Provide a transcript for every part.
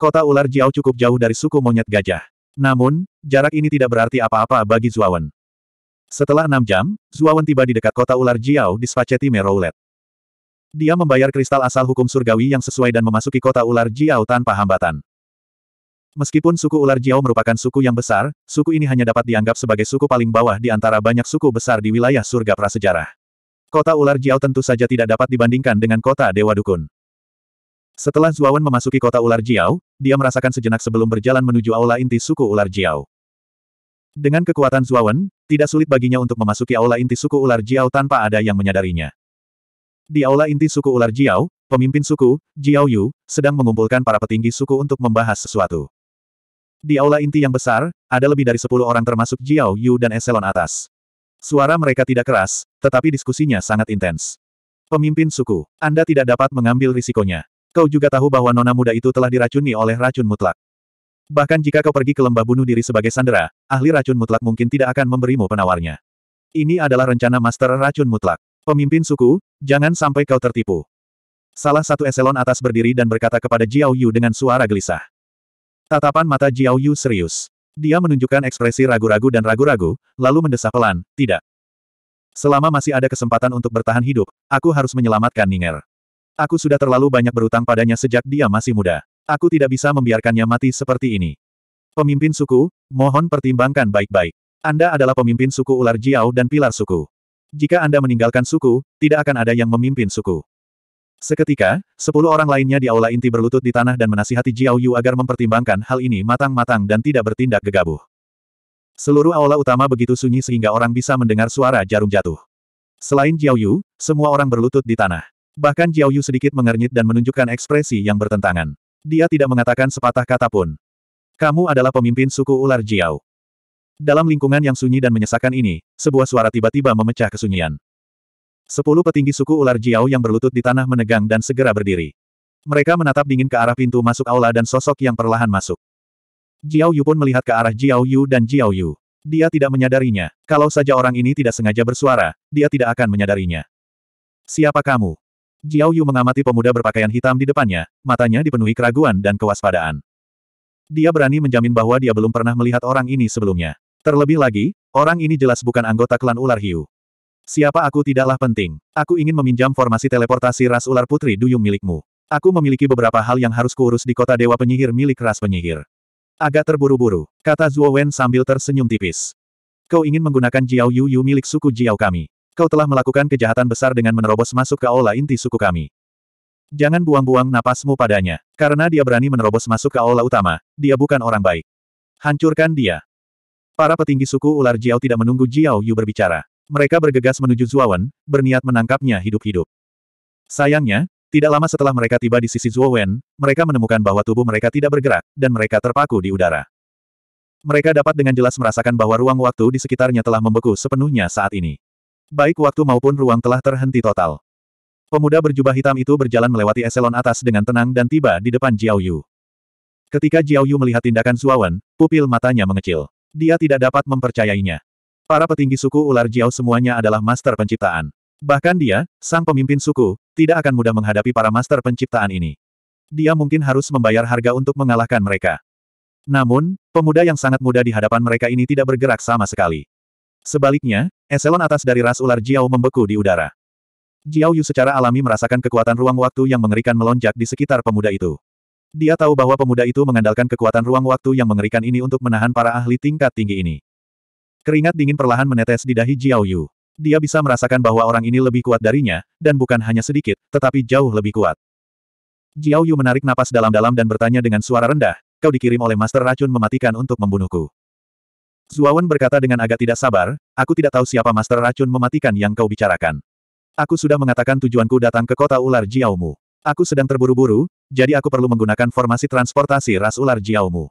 Kota ular Jiao cukup jauh dari suku monyet gajah. Namun, jarak ini tidak berarti apa-apa bagi Zuawan. Setelah enam jam, Zuawan tiba di dekat kota ular Jiao di Spaceti Meroulet. Dia membayar kristal asal hukum surgawi yang sesuai dan memasuki kota ular Jiao tanpa hambatan. Meskipun suku ular Jiao merupakan suku yang besar, suku ini hanya dapat dianggap sebagai suku paling bawah di antara banyak suku besar di wilayah surga prasejarah. Kota ular Jiao tentu saja tidak dapat dibandingkan dengan kota Dewa Dukun. Setelah Zuawan memasuki kota ular Jiao, dia merasakan sejenak sebelum berjalan menuju aula inti suku ular Jiao. Dengan kekuatan Zuawan, tidak sulit baginya untuk memasuki aula inti suku ular Jiao tanpa ada yang menyadarinya. Di aula inti suku ular Jiao, pemimpin suku, Jiao Yu, sedang mengumpulkan para petinggi suku untuk membahas sesuatu. Di aula inti yang besar, ada lebih dari sepuluh orang termasuk Jiao Yu dan eselon atas. Suara mereka tidak keras, tetapi diskusinya sangat intens. Pemimpin suku, Anda tidak dapat mengambil risikonya. Kau juga tahu bahwa nona muda itu telah diracuni oleh racun mutlak. Bahkan jika kau pergi ke lembah bunuh diri sebagai sandera, ahli racun mutlak mungkin tidak akan memberimu penawarnya. Ini adalah rencana master racun mutlak. Pemimpin suku, jangan sampai kau tertipu. Salah satu eselon atas berdiri dan berkata kepada Jiao Yu dengan suara gelisah. Tatapan mata Jiao Yu serius. Dia menunjukkan ekspresi ragu-ragu dan ragu-ragu, lalu mendesah pelan, tidak. Selama masih ada kesempatan untuk bertahan hidup, aku harus menyelamatkan Ninger. Aku sudah terlalu banyak berutang padanya sejak dia masih muda. Aku tidak bisa membiarkannya mati seperti ini. Pemimpin suku, mohon pertimbangkan baik-baik. Anda adalah pemimpin suku ular Jiao dan pilar suku. Jika Anda meninggalkan suku, tidak akan ada yang memimpin suku. Seketika, sepuluh orang lainnya di aula inti berlutut di tanah dan menasihati Jiao Yu agar mempertimbangkan hal ini matang-matang dan tidak bertindak gegabah. Seluruh aula utama begitu sunyi sehingga orang bisa mendengar suara jarum jatuh. Selain Jiao Yu, semua orang berlutut di tanah. Bahkan Jiao Yu sedikit mengernyit dan menunjukkan ekspresi yang bertentangan. Dia tidak mengatakan sepatah kata pun. Kamu adalah pemimpin suku ular Jiao. Dalam lingkungan yang sunyi dan menyesakan ini, sebuah suara tiba-tiba memecah kesunyian. Sepuluh petinggi suku ular Jiao yang berlutut di tanah menegang dan segera berdiri. Mereka menatap dingin ke arah pintu masuk aula dan sosok yang perlahan masuk. Jiao Yu pun melihat ke arah Jiao Yu dan Jiao Yu. Dia tidak menyadarinya. Kalau saja orang ini tidak sengaja bersuara, dia tidak akan menyadarinya. Siapa kamu? Jiao Yu mengamati pemuda berpakaian hitam di depannya, matanya dipenuhi keraguan dan kewaspadaan. Dia berani menjamin bahwa dia belum pernah melihat orang ini sebelumnya. Terlebih lagi, orang ini jelas bukan anggota klan ular hiu. Siapa aku tidaklah penting. Aku ingin meminjam formasi teleportasi ras ular putri duyung milikmu. Aku memiliki beberapa hal yang harus kuurus di kota dewa penyihir milik ras penyihir. Agak terburu-buru, kata Zhuo Wen sambil tersenyum tipis. Kau ingin menggunakan Jiao Yu Yu milik suku Jiao kami kau telah melakukan kejahatan besar dengan menerobos masuk ke aula inti suku kami. Jangan buang-buang napasmu padanya. Karena dia berani menerobos masuk ke aula utama, dia bukan orang baik. Hancurkan dia. Para petinggi suku ular Jiao tidak menunggu Jiao Yu berbicara. Mereka bergegas menuju Zuowen, berniat menangkapnya hidup-hidup. Sayangnya, tidak lama setelah mereka tiba di sisi Zuowen, mereka menemukan bahwa tubuh mereka tidak bergerak, dan mereka terpaku di udara. Mereka dapat dengan jelas merasakan bahwa ruang waktu di sekitarnya telah membeku sepenuhnya saat ini. Baik waktu maupun ruang telah terhenti total. Pemuda berjubah hitam itu berjalan melewati eselon atas dengan tenang dan tiba di depan Jiao Yu. Ketika Jiao Yu melihat tindakan Suawan, pupil matanya mengecil. Dia tidak dapat mempercayainya. Para petinggi suku ular Jiao semuanya adalah master penciptaan. Bahkan dia, sang pemimpin suku, tidak akan mudah menghadapi para master penciptaan ini. Dia mungkin harus membayar harga untuk mengalahkan mereka. Namun, pemuda yang sangat muda di hadapan mereka ini tidak bergerak sama sekali. Sebaliknya, eselon atas dari ras ular Jiao membeku di udara. Jiao Yu secara alami merasakan kekuatan ruang waktu yang mengerikan melonjak di sekitar pemuda itu. Dia tahu bahwa pemuda itu mengandalkan kekuatan ruang waktu yang mengerikan ini untuk menahan para ahli tingkat tinggi ini. Keringat dingin perlahan menetes di dahi Jiao Yu. Dia bisa merasakan bahwa orang ini lebih kuat darinya, dan bukan hanya sedikit, tetapi jauh lebih kuat. Jiao Yu menarik napas dalam-dalam dan bertanya dengan suara rendah, kau dikirim oleh Master Racun mematikan untuk membunuhku. Zuawan berkata dengan agak tidak sabar, aku tidak tahu siapa master racun mematikan yang kau bicarakan. Aku sudah mengatakan tujuanku datang ke kota ular Jiaomu. Aku sedang terburu-buru, jadi aku perlu menggunakan formasi transportasi ras ular Jiaomu.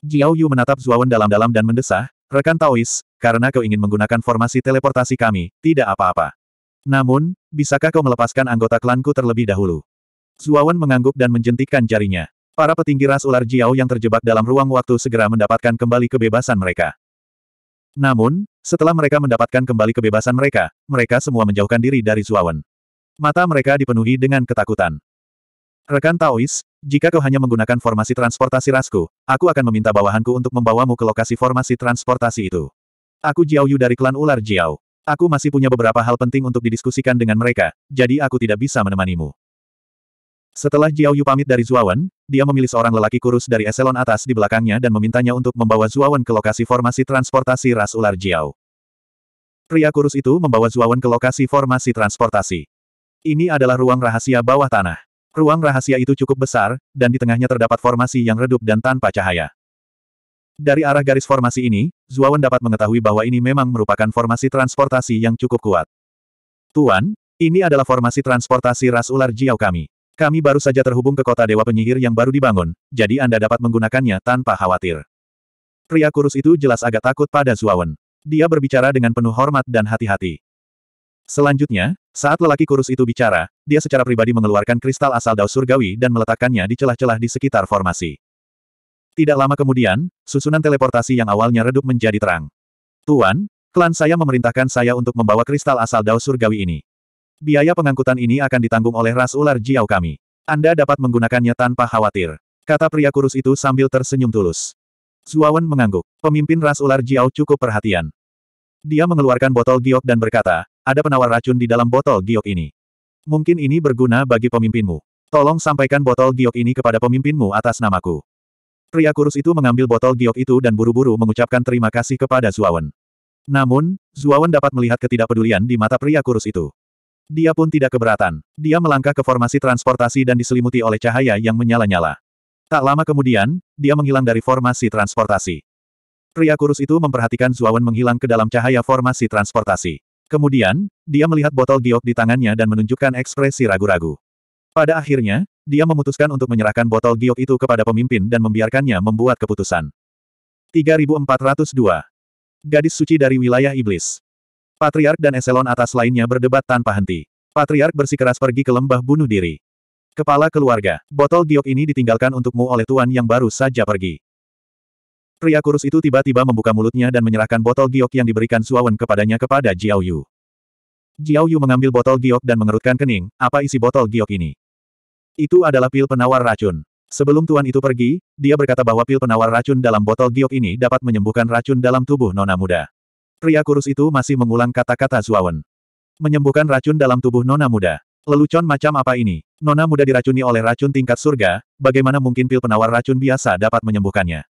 Jiao Yu menatap Zuawan dalam-dalam dan mendesah, rekan Taois, karena kau ingin menggunakan formasi teleportasi kami, tidak apa-apa. Namun, bisakah kau melepaskan anggota klanku terlebih dahulu? Zuawan mengangguk dan menjentikkan jarinya. Para petinggi ras ular Jiao yang terjebak dalam ruang waktu segera mendapatkan kembali kebebasan mereka. Namun, setelah mereka mendapatkan kembali kebebasan mereka, mereka semua menjauhkan diri dari Zuawan. Mata mereka dipenuhi dengan ketakutan. Rekan Taois, jika kau hanya menggunakan formasi transportasi rasku, aku akan meminta bawahanku untuk membawamu ke lokasi formasi transportasi itu. Aku Jiao Yu dari klan ular Jiao. Aku masih punya beberapa hal penting untuk didiskusikan dengan mereka, jadi aku tidak bisa menemanimu. Setelah Jiao Yu pamit dari Zuawan, dia memilih seorang lelaki kurus dari eselon atas di belakangnya dan memintanya untuk membawa Zuawan ke lokasi formasi transportasi ras ular Jiao. Pria kurus itu membawa Zuawan ke lokasi formasi transportasi. Ini adalah ruang rahasia bawah tanah. Ruang rahasia itu cukup besar, dan di tengahnya terdapat formasi yang redup dan tanpa cahaya. Dari arah garis formasi ini, Zuawan dapat mengetahui bahwa ini memang merupakan formasi transportasi yang cukup kuat. Tuan, ini adalah formasi transportasi ras ular Jiao kami. Kami baru saja terhubung ke kota Dewa Penyihir yang baru dibangun, jadi Anda dapat menggunakannya tanpa khawatir. Pria kurus itu jelas agak takut pada Zuawan. Dia berbicara dengan penuh hormat dan hati-hati. Selanjutnya, saat lelaki kurus itu bicara, dia secara pribadi mengeluarkan kristal asal Dao Surgawi dan meletakkannya di celah-celah di sekitar formasi. Tidak lama kemudian, susunan teleportasi yang awalnya redup menjadi terang. Tuan, klan saya memerintahkan saya untuk membawa kristal asal Dao Surgawi ini. Biaya pengangkutan ini akan ditanggung oleh ras ular Jiao kami. Anda dapat menggunakannya tanpa khawatir. Kata pria kurus itu sambil tersenyum tulus. Zuawan mengangguk. Pemimpin ras ular Jiao cukup perhatian. Dia mengeluarkan botol giok dan berkata, ada penawar racun di dalam botol giok ini. Mungkin ini berguna bagi pemimpinmu. Tolong sampaikan botol giok ini kepada pemimpinmu atas namaku. Pria kurus itu mengambil botol giok itu dan buru-buru mengucapkan terima kasih kepada Zuawan. Namun, Zuawan dapat melihat ketidakpedulian di mata pria kurus itu. Dia pun tidak keberatan. Dia melangkah ke formasi transportasi dan diselimuti oleh cahaya yang menyala-nyala. Tak lama kemudian, dia menghilang dari formasi transportasi. Pria kurus itu memperhatikan Zuawan menghilang ke dalam cahaya formasi transportasi. Kemudian, dia melihat botol giok di tangannya dan menunjukkan ekspresi ragu-ragu. Pada akhirnya, dia memutuskan untuk menyerahkan botol giok itu kepada pemimpin dan membiarkannya membuat keputusan. 3402 Gadis suci dari wilayah iblis Patriark dan eselon atas lainnya berdebat tanpa henti. Patriark bersikeras pergi ke lembah bunuh diri. Kepala keluarga, botol giok ini ditinggalkan untukmu oleh tuan yang baru saja pergi. Pria kurus itu tiba-tiba membuka mulutnya dan menyerahkan botol giok yang diberikan Suawen kepadanya kepada Jiao Yu. Jiao Yu mengambil botol giok dan mengerutkan kening, apa isi botol giok ini? Itu adalah pil penawar racun. Sebelum tuan itu pergi, dia berkata bahwa pil penawar racun dalam botol giok ini dapat menyembuhkan racun dalam tubuh nona muda. Pria kurus itu masih mengulang kata-kata Zuawan. Menyembuhkan racun dalam tubuh nona muda. Lelucon macam apa ini? Nona muda diracuni oleh racun tingkat surga, bagaimana mungkin pil penawar racun biasa dapat menyembuhkannya?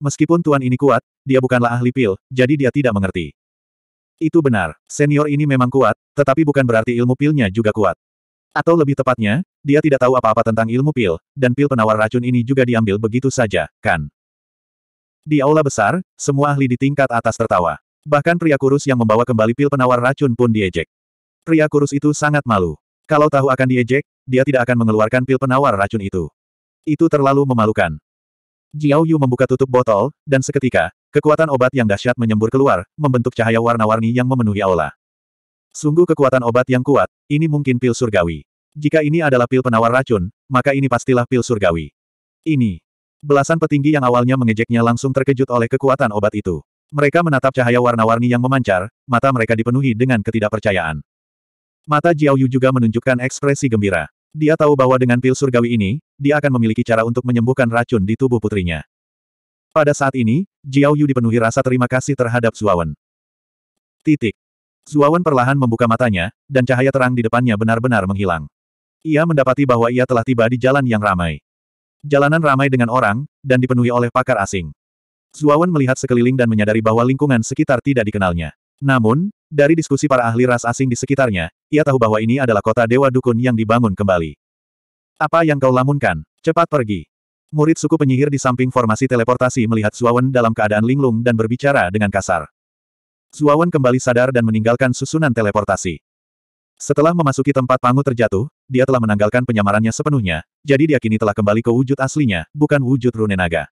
Meskipun tuan ini kuat, dia bukanlah ahli pil, jadi dia tidak mengerti. Itu benar, senior ini memang kuat, tetapi bukan berarti ilmu pilnya juga kuat. Atau lebih tepatnya, dia tidak tahu apa-apa tentang ilmu pil, dan pil penawar racun ini juga diambil begitu saja, kan? Di aula besar, semua ahli di tingkat atas tertawa. Bahkan pria kurus yang membawa kembali pil penawar racun pun diejek. Pria kurus itu sangat malu. Kalau tahu akan diejek, dia tidak akan mengeluarkan pil penawar racun itu. Itu terlalu memalukan. Jiao Yu membuka tutup botol, dan seketika, kekuatan obat yang dahsyat menyembur keluar, membentuk cahaya warna-warni yang memenuhi aula. Sungguh kekuatan obat yang kuat, ini mungkin pil surgawi. Jika ini adalah pil penawar racun, maka ini pastilah pil surgawi. Ini. Belasan petinggi yang awalnya mengejeknya langsung terkejut oleh kekuatan obat itu. Mereka menatap cahaya warna-warni yang memancar, mata mereka dipenuhi dengan ketidakpercayaan. Mata Jiao Yu juga menunjukkan ekspresi gembira. Dia tahu bahwa dengan pil surgawi ini, dia akan memiliki cara untuk menyembuhkan racun di tubuh putrinya. Pada saat ini, Jiao Yu dipenuhi rasa terima kasih terhadap Zuawan. Titik. Zuawan perlahan membuka matanya, dan cahaya terang di depannya benar-benar menghilang. Ia mendapati bahwa ia telah tiba di jalan yang ramai. Jalanan ramai dengan orang, dan dipenuhi oleh pakar asing. Zuawan melihat sekeliling dan menyadari bahwa lingkungan sekitar tidak dikenalnya. Namun, dari diskusi para ahli ras asing di sekitarnya, ia tahu bahwa ini adalah kota Dewa Dukun yang dibangun kembali. Apa yang kau lamunkan? Cepat pergi. Murid suku penyihir di samping formasi teleportasi melihat Zuawan dalam keadaan linglung dan berbicara dengan kasar. Zuawan kembali sadar dan meninggalkan susunan teleportasi. Setelah memasuki tempat Pangu terjatuh, dia telah menanggalkan penyamarannya sepenuhnya, jadi diakini telah kembali ke wujud aslinya, bukan wujud rune naga.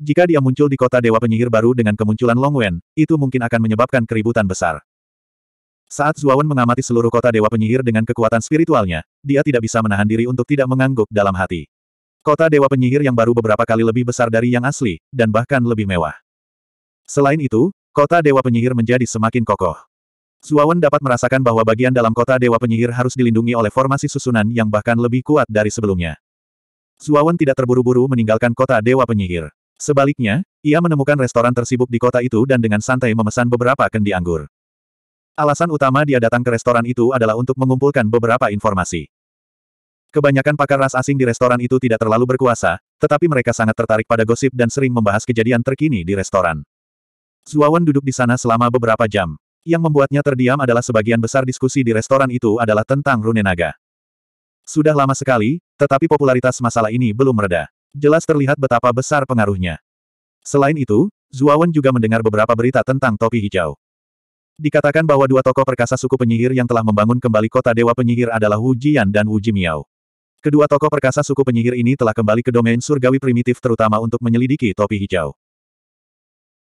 Jika dia muncul di kota Dewa Penyihir baru dengan kemunculan Long Wen, itu mungkin akan menyebabkan keributan besar. Saat Zuawan mengamati seluruh kota Dewa Penyihir dengan kekuatan spiritualnya, dia tidak bisa menahan diri untuk tidak mengangguk dalam hati. Kota Dewa Penyihir yang baru beberapa kali lebih besar dari yang asli, dan bahkan lebih mewah. Selain itu, kota Dewa Penyihir menjadi semakin kokoh. Zuawan dapat merasakan bahwa bagian dalam kota Dewa Penyihir harus dilindungi oleh formasi susunan yang bahkan lebih kuat dari sebelumnya. Zuawan tidak terburu-buru meninggalkan kota Dewa Penyihir. Sebaliknya, ia menemukan restoran tersibuk di kota itu dan dengan santai memesan beberapa kendi anggur. Alasan utama dia datang ke restoran itu adalah untuk mengumpulkan beberapa informasi. Kebanyakan pakar ras asing di restoran itu tidak terlalu berkuasa, tetapi mereka sangat tertarik pada gosip dan sering membahas kejadian terkini di restoran. Zuawan duduk di sana selama beberapa jam. Yang membuatnya terdiam adalah sebagian besar diskusi di restoran itu adalah tentang Rune Naga. Sudah lama sekali, tetapi popularitas masalah ini belum mereda. Jelas terlihat betapa besar pengaruhnya. Selain itu, Zuawan juga mendengar beberapa berita tentang topi hijau. Dikatakan bahwa dua tokoh perkasa suku penyihir yang telah membangun kembali kota Dewa Penyihir adalah Wu Jian dan Wu Jimiao. Kedua tokoh perkasa suku penyihir ini telah kembali ke domain surgawi primitif terutama untuk menyelidiki topi hijau.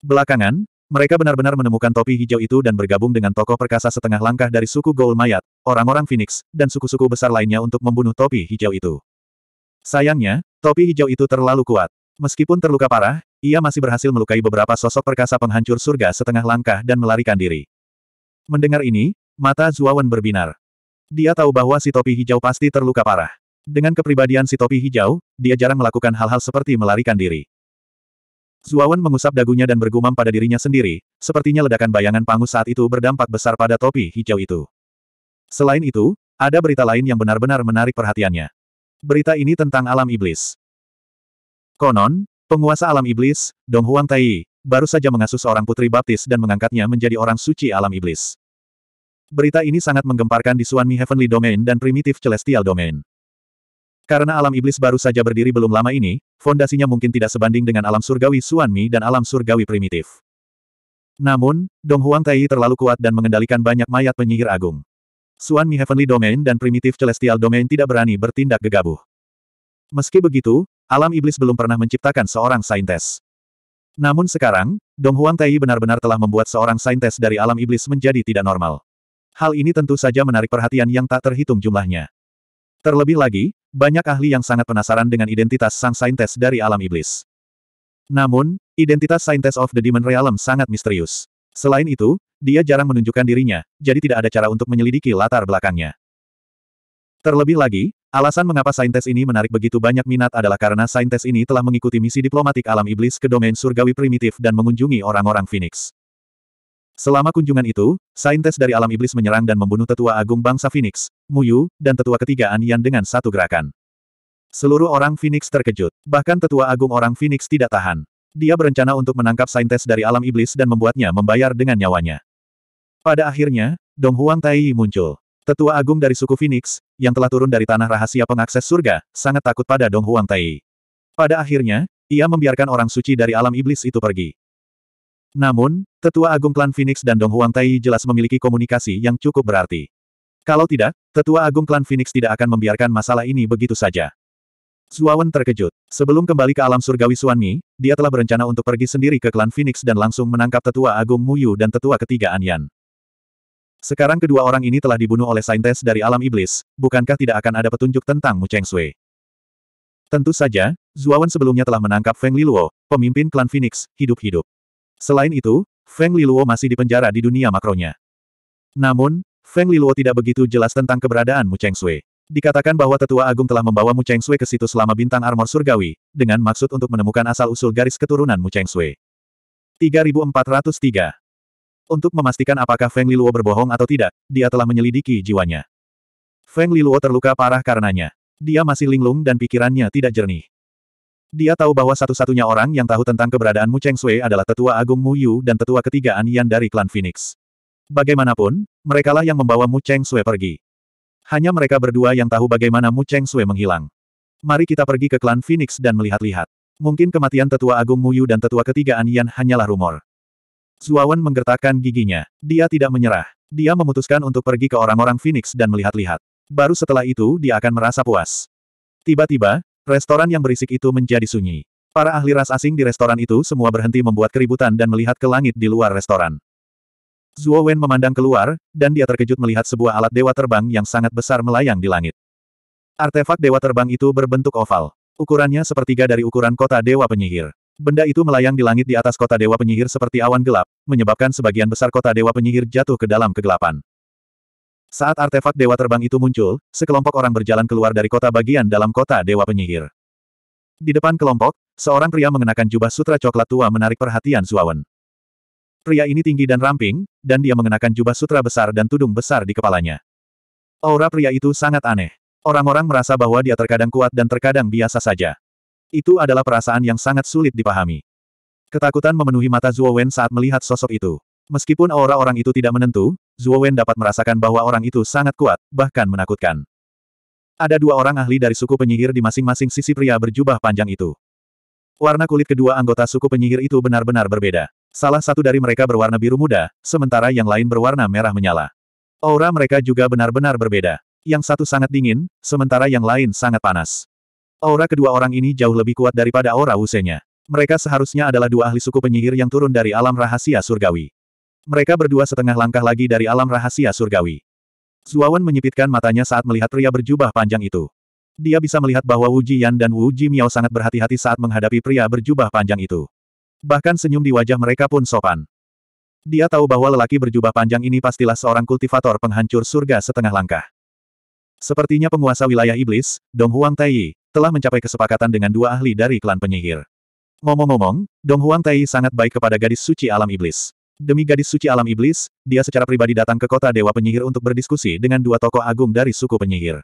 Belakangan, mereka benar-benar menemukan topi hijau itu dan bergabung dengan tokoh perkasa setengah langkah dari suku Gaul Mayat, orang-orang Phoenix, dan suku-suku besar lainnya untuk membunuh topi hijau itu. Sayangnya, Topi hijau itu terlalu kuat. Meskipun terluka parah, ia masih berhasil melukai beberapa sosok perkasa penghancur surga setengah langkah dan melarikan diri. Mendengar ini, mata Zuawan berbinar. Dia tahu bahwa si topi hijau pasti terluka parah. Dengan kepribadian si topi hijau, dia jarang melakukan hal-hal seperti melarikan diri. Zuawan mengusap dagunya dan bergumam pada dirinya sendiri, sepertinya ledakan bayangan pangus saat itu berdampak besar pada topi hijau itu. Selain itu, ada berita lain yang benar-benar menarik perhatiannya. Berita ini tentang alam iblis. Konon, penguasa alam iblis, Dong Huang Tai, baru saja mengasuh seorang putri baptis dan mengangkatnya menjadi orang suci alam iblis. Berita ini sangat menggemparkan di Suanmi Heavenly Domain dan Primitif Celestial Domain. Karena alam iblis baru saja berdiri belum lama ini, fondasinya mungkin tidak sebanding dengan alam surgawi Suanmi dan alam surgawi primitif. Namun, Dong Huang Tai terlalu kuat dan mengendalikan banyak mayat penyihir agung. Suan Mi Heavenly Domain dan Primitif Celestial Domain tidak berani bertindak gegabah. Meski begitu, alam iblis belum pernah menciptakan seorang saintes. Namun sekarang, Dong Huang Tai benar-benar telah membuat seorang saintes dari alam iblis menjadi tidak normal. Hal ini tentu saja menarik perhatian yang tak terhitung jumlahnya. Terlebih lagi, banyak ahli yang sangat penasaran dengan identitas sang saintes dari alam iblis. Namun, identitas saintes of the Demon Realm sangat misterius. Selain itu, dia jarang menunjukkan dirinya, jadi tidak ada cara untuk menyelidiki latar belakangnya. Terlebih lagi, alasan mengapa saintes ini menarik begitu banyak minat adalah karena saintes ini telah mengikuti misi diplomatik alam iblis ke domain surgawi primitif dan mengunjungi orang-orang Phoenix. Selama kunjungan itu, saintes dari alam iblis menyerang dan membunuh tetua agung bangsa Phoenix, Muyu, dan tetua ketiga Anian dengan satu gerakan. Seluruh orang Phoenix terkejut, bahkan tetua agung orang Phoenix tidak tahan. Dia berencana untuk menangkap saintes dari alam iblis dan membuatnya membayar dengan nyawanya. Pada akhirnya, Dong Huang Tai muncul. Tetua agung dari suku Phoenix, yang telah turun dari tanah rahasia pengakses surga, sangat takut pada Dong Huang Tai. Pada akhirnya, ia membiarkan orang suci dari alam iblis itu pergi. Namun, Tetua Agung Klan Phoenix dan Dong Huang Tai jelas memiliki komunikasi yang cukup berarti. Kalau tidak, Tetua Agung Klan Phoenix tidak akan membiarkan masalah ini begitu saja. Suawan terkejut. Sebelum kembali ke alam surgawi Suanmi, dia telah berencana untuk pergi sendiri ke klan Phoenix dan langsung menangkap tetua agung Muyu dan tetua ketiga Anyan. Sekarang kedua orang ini telah dibunuh oleh saintes dari alam iblis, bukankah tidak akan ada petunjuk tentang Mu Cheng Sui? Tentu saja, Zuawan sebelumnya telah menangkap Feng Liluo, pemimpin klan Phoenix, hidup-hidup. Selain itu, Feng Liluo masih dipenjara di dunia makronya. Namun, Feng Liluo tidak begitu jelas tentang keberadaan Mu Cheng Sui. Dikatakan bahwa tetua agung telah membawa Mu Cheng Sui ke situs lama bintang armor surgawi, dengan maksud untuk menemukan asal-usul garis keturunan Mu Cheng Sui. 3403 Untuk memastikan apakah Feng Liluo berbohong atau tidak, dia telah menyelidiki jiwanya. Feng Liluo terluka parah karenanya. Dia masih linglung dan pikirannya tidak jernih. Dia tahu bahwa satu-satunya orang yang tahu tentang keberadaan Mu Cheng Sui adalah tetua agung Mu Yu dan tetua ketiga An Yan dari klan Phoenix. Bagaimanapun, merekalah yang membawa Mu Cheng Sui pergi. Hanya mereka berdua yang tahu bagaimana Mu Cheng Sui menghilang. Mari kita pergi ke klan Phoenix dan melihat-lihat. Mungkin kematian tetua agung Muyu dan tetua ketiga Anian hanyalah rumor. Zuawan menggertakkan giginya. Dia tidak menyerah. Dia memutuskan untuk pergi ke orang-orang Phoenix dan melihat-lihat. Baru setelah itu dia akan merasa puas. Tiba-tiba, restoran yang berisik itu menjadi sunyi. Para ahli ras asing di restoran itu semua berhenti membuat keributan dan melihat ke langit di luar restoran. Zuo Wen memandang keluar, dan dia terkejut melihat sebuah alat dewa terbang yang sangat besar melayang di langit. Artefak dewa terbang itu berbentuk oval. Ukurannya sepertiga dari ukuran kota dewa penyihir. Benda itu melayang di langit di atas kota dewa penyihir seperti awan gelap, menyebabkan sebagian besar kota dewa penyihir jatuh ke dalam kegelapan. Saat artefak dewa terbang itu muncul, sekelompok orang berjalan keluar dari kota bagian dalam kota dewa penyihir. Di depan kelompok, seorang pria mengenakan jubah sutra coklat tua menarik perhatian Zuawan. Pria ini tinggi dan ramping, dan dia mengenakan jubah sutra besar dan tudung besar di kepalanya. Aura pria itu sangat aneh. Orang-orang merasa bahwa dia terkadang kuat dan terkadang biasa saja. Itu adalah perasaan yang sangat sulit dipahami. Ketakutan memenuhi mata Zuo Wen saat melihat sosok itu. Meskipun aura orang itu tidak menentu, Zuo Wen dapat merasakan bahwa orang itu sangat kuat, bahkan menakutkan. Ada dua orang ahli dari suku penyihir di masing-masing sisi pria berjubah panjang itu. Warna kulit kedua anggota suku penyihir itu benar-benar berbeda. Salah satu dari mereka berwarna biru muda, sementara yang lain berwarna merah menyala. Aura mereka juga benar-benar berbeda. Yang satu sangat dingin, sementara yang lain sangat panas. Aura kedua orang ini jauh lebih kuat daripada aura usenya. Mereka seharusnya adalah dua ahli suku penyihir yang turun dari alam rahasia surgawi. Mereka berdua setengah langkah lagi dari alam rahasia surgawi. Zuawan menyipitkan matanya saat melihat pria berjubah panjang itu. Dia bisa melihat bahwa Wu Jian dan Wu Ji Miao sangat berhati-hati saat menghadapi pria berjubah panjang itu. Bahkan senyum di wajah mereka pun sopan. Dia tahu bahwa lelaki berjubah panjang ini pastilah seorang kultivator penghancur surga setengah langkah. Sepertinya penguasa wilayah iblis, Dong Huang Taiyi, telah mencapai kesepakatan dengan dua ahli dari klan penyihir. Ngomong-ngomong, Dong Huang Taiyi sangat baik kepada gadis suci alam iblis. Demi gadis suci alam iblis, dia secara pribadi datang ke kota Dewa Penyihir untuk berdiskusi dengan dua tokoh agung dari suku penyihir.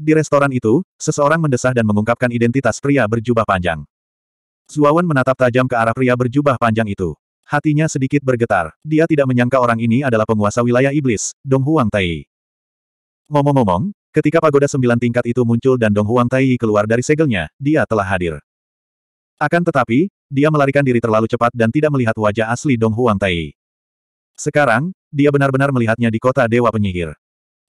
Di restoran itu, seseorang mendesah dan mengungkapkan identitas pria berjubah panjang. Zuawan menatap tajam ke arah pria berjubah panjang itu. Hatinya sedikit bergetar. Dia tidak menyangka orang ini adalah penguasa wilayah iblis, Dong Huang Tai. Ngomong-ngomong, ketika pagoda sembilan tingkat itu muncul dan Dong Huang Tai keluar dari segelnya, dia telah hadir. Akan tetapi, dia melarikan diri terlalu cepat dan tidak melihat wajah asli Dong Huang Tai. Sekarang, dia benar-benar melihatnya di kota Dewa Penyihir.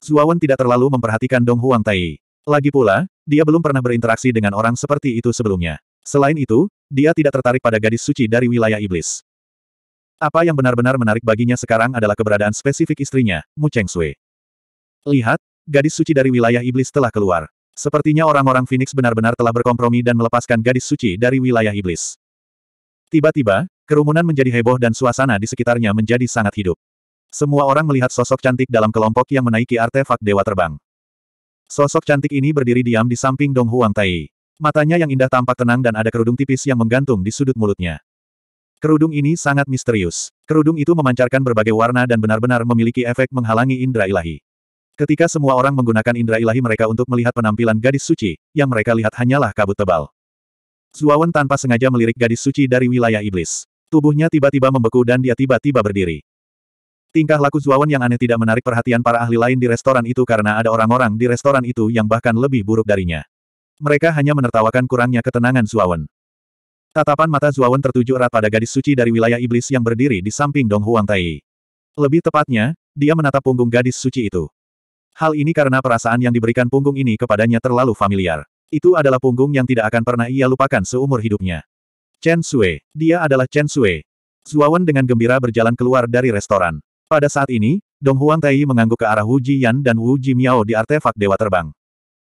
Zuawan tidak terlalu memperhatikan Dong Huang Tai. Lagi pula, dia belum pernah berinteraksi dengan orang seperti itu sebelumnya. Selain itu, dia tidak tertarik pada gadis suci dari wilayah iblis. Apa yang benar-benar menarik baginya sekarang adalah keberadaan spesifik istrinya, Mu Cheng Sui. Lihat, gadis suci dari wilayah iblis telah keluar. Sepertinya orang-orang Phoenix benar-benar telah berkompromi dan melepaskan gadis suci dari wilayah iblis. Tiba-tiba, kerumunan menjadi heboh dan suasana di sekitarnya menjadi sangat hidup. Semua orang melihat sosok cantik dalam kelompok yang menaiki artefak Dewa Terbang. Sosok cantik ini berdiri diam di samping Dong Huang Tai. Matanya yang indah tampak tenang dan ada kerudung tipis yang menggantung di sudut mulutnya. Kerudung ini sangat misterius. Kerudung itu memancarkan berbagai warna dan benar-benar memiliki efek menghalangi indera ilahi. Ketika semua orang menggunakan indera ilahi mereka untuk melihat penampilan gadis suci, yang mereka lihat hanyalah kabut tebal. Zuawan tanpa sengaja melirik gadis suci dari wilayah iblis. Tubuhnya tiba-tiba membeku dan dia tiba-tiba berdiri. Tingkah laku Zuawan yang aneh tidak menarik perhatian para ahli lain di restoran itu karena ada orang-orang di restoran itu yang bahkan lebih buruk darinya. Mereka hanya menertawakan kurangnya ketenangan Zuawan. Tatapan mata Zuawan tertuju erat pada gadis suci dari wilayah iblis yang berdiri di samping Dong Huang Tai. Lebih tepatnya, dia menatap punggung gadis suci itu. Hal ini karena perasaan yang diberikan punggung ini kepadanya terlalu familiar. Itu adalah punggung yang tidak akan pernah ia lupakan seumur hidupnya. Chen Sui, dia adalah Chen Sui. Zuawan dengan gembira berjalan keluar dari restoran. Pada saat ini, Dong Huang Tai mengangguk ke arah Wu Ji Yan dan Wu Ji Miao di artefak Dewa Terbang.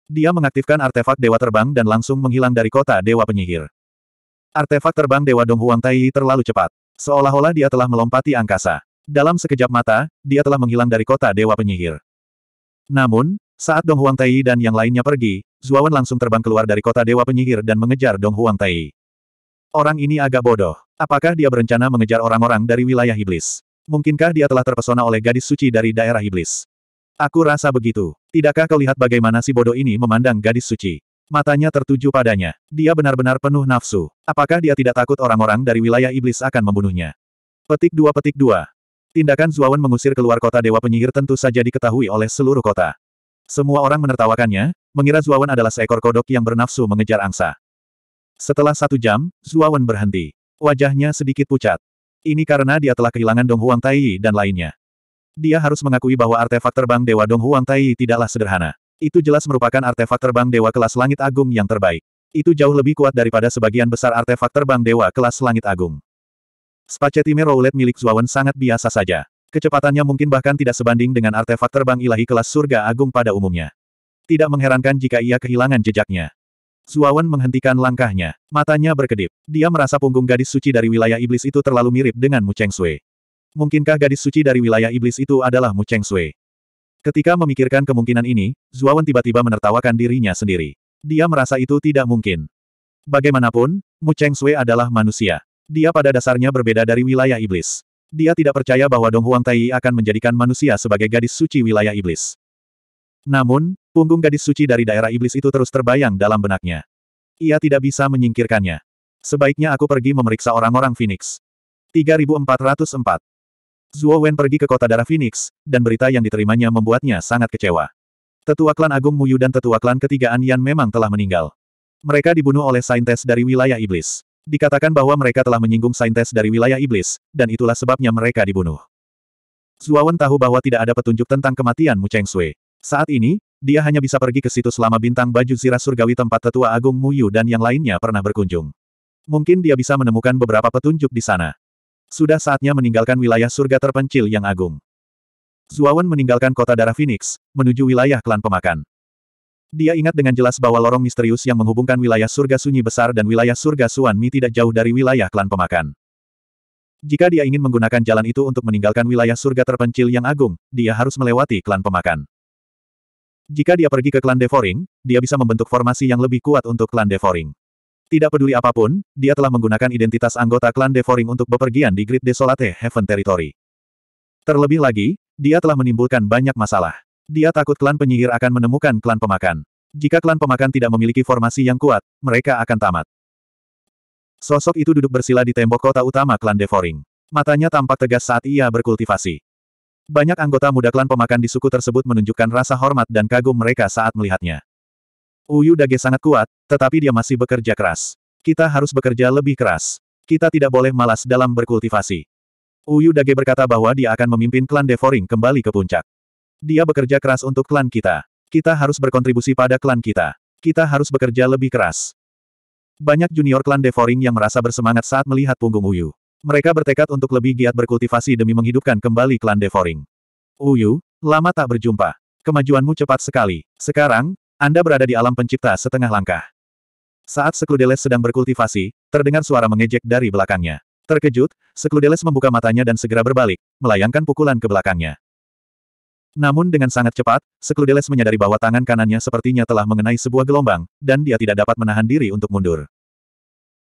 Dia mengaktifkan artefak Dewa Terbang dan langsung menghilang dari kota Dewa Penyihir. Artefak terbang Dewa Dong Huang terlalu cepat. Seolah-olah dia telah melompati angkasa. Dalam sekejap mata, dia telah menghilang dari kota Dewa Penyihir. Namun, saat Dong Huang dan yang lainnya pergi, Zuawan langsung terbang keluar dari kota Dewa Penyihir dan mengejar Dong Huang Orang ini agak bodoh. Apakah dia berencana mengejar orang-orang dari wilayah iblis? Mungkinkah dia telah terpesona oleh gadis suci dari daerah iblis? Aku rasa begitu. Tidakkah kau lihat bagaimana si bodoh ini memandang gadis suci? Matanya tertuju padanya. Dia benar-benar penuh nafsu. Apakah dia tidak takut orang-orang dari wilayah iblis akan membunuhnya? Petik dua petik dua. Tindakan Zuawan mengusir keluar kota Dewa Penyihir tentu saja diketahui oleh seluruh kota. Semua orang menertawakannya, mengira Zuawan adalah seekor kodok yang bernafsu mengejar angsa. Setelah satu jam, Zuawan berhenti. Wajahnya sedikit pucat. Ini karena dia telah kehilangan Dong Huang Taiyi dan lainnya. Dia harus mengakui bahwa artefak terbang Dewa Dong Huang Tai tidaklah sederhana. Itu jelas merupakan artefak terbang Dewa Kelas Langit Agung yang terbaik. Itu jauh lebih kuat daripada sebagian besar artefak terbang Dewa Kelas Langit Agung. Spacetime Rowlet milik Zuawan sangat biasa saja. Kecepatannya mungkin bahkan tidak sebanding dengan artefak terbang ilahi kelas surga agung pada umumnya. Tidak mengherankan jika ia kehilangan jejaknya. Zuawan menghentikan langkahnya. Matanya berkedip. Dia merasa punggung gadis suci dari wilayah iblis itu terlalu mirip dengan Mu Cheng Sui. Mungkinkah gadis suci dari wilayah iblis itu adalah Mu Cheng Sui? Ketika memikirkan kemungkinan ini, Zuawan tiba-tiba menertawakan dirinya sendiri. Dia merasa itu tidak mungkin. Bagaimanapun, Mu Cheng Sui adalah manusia. Dia pada dasarnya berbeda dari wilayah iblis. Dia tidak percaya bahwa Dong Huang Tai akan menjadikan manusia sebagai gadis suci wilayah iblis. Namun, punggung gadis suci dari daerah iblis itu terus terbayang dalam benaknya. Ia tidak bisa menyingkirkannya. Sebaiknya aku pergi memeriksa orang-orang Phoenix. 3404 Zuo Wen pergi ke kota darah Phoenix, dan berita yang diterimanya membuatnya sangat kecewa. Tetua klan Agung Muyu dan tetua klan ketiga An Yan memang telah meninggal. Mereka dibunuh oleh saintes dari wilayah iblis. Dikatakan bahwa mereka telah menyinggung saintes dari wilayah iblis, dan itulah sebabnya mereka dibunuh. Wen tahu bahwa tidak ada petunjuk tentang kematian Mu Cheng Sui. Saat ini, dia hanya bisa pergi ke situs lama bintang baju zirah surgawi tempat tetua agung Muyu dan yang lainnya pernah berkunjung. Mungkin dia bisa menemukan beberapa petunjuk di sana. Sudah saatnya meninggalkan wilayah surga terpencil yang agung. Zuawan meninggalkan kota darah Phoenix, menuju wilayah klan pemakan. Dia ingat dengan jelas bahwa lorong misterius yang menghubungkan wilayah surga sunyi besar dan wilayah surga Mi tidak jauh dari wilayah klan pemakan. Jika dia ingin menggunakan jalan itu untuk meninggalkan wilayah surga terpencil yang agung, dia harus melewati klan pemakan. Jika dia pergi ke klan Devoring, dia bisa membentuk formasi yang lebih kuat untuk klan Devoring. Tidak peduli apapun, dia telah menggunakan identitas anggota klan Devoring untuk bepergian di Grid Desolate Heaven Territory. Terlebih lagi, dia telah menimbulkan banyak masalah. Dia takut klan penyihir akan menemukan klan pemakan. Jika klan pemakan tidak memiliki formasi yang kuat, mereka akan tamat. Sosok itu duduk bersila di tembok kota utama klan Devoring. Matanya tampak tegas saat ia berkultivasi. Banyak anggota muda klan pemakan di suku tersebut menunjukkan rasa hormat dan kagum mereka saat melihatnya. Uyu Dage sangat kuat, tetapi dia masih bekerja keras. Kita harus bekerja lebih keras. Kita tidak boleh malas dalam berkultivasi. Uyu Dage berkata bahwa dia akan memimpin klan Devoring kembali ke puncak. Dia bekerja keras untuk klan kita. Kita harus berkontribusi pada klan kita. Kita harus bekerja lebih keras. Banyak junior klan Devoring yang merasa bersemangat saat melihat punggung Uyu. Mereka bertekad untuk lebih giat berkultivasi demi menghidupkan kembali klan Devoring. Uyu, lama tak berjumpa. Kemajuanmu cepat sekali. Sekarang, anda berada di alam pencipta setengah langkah. Saat Sekludeles sedang berkultivasi, terdengar suara mengejek dari belakangnya. Terkejut, Sekludeles membuka matanya dan segera berbalik, melayangkan pukulan ke belakangnya. Namun dengan sangat cepat, Sekludeles menyadari bahwa tangan kanannya sepertinya telah mengenai sebuah gelombang, dan dia tidak dapat menahan diri untuk mundur.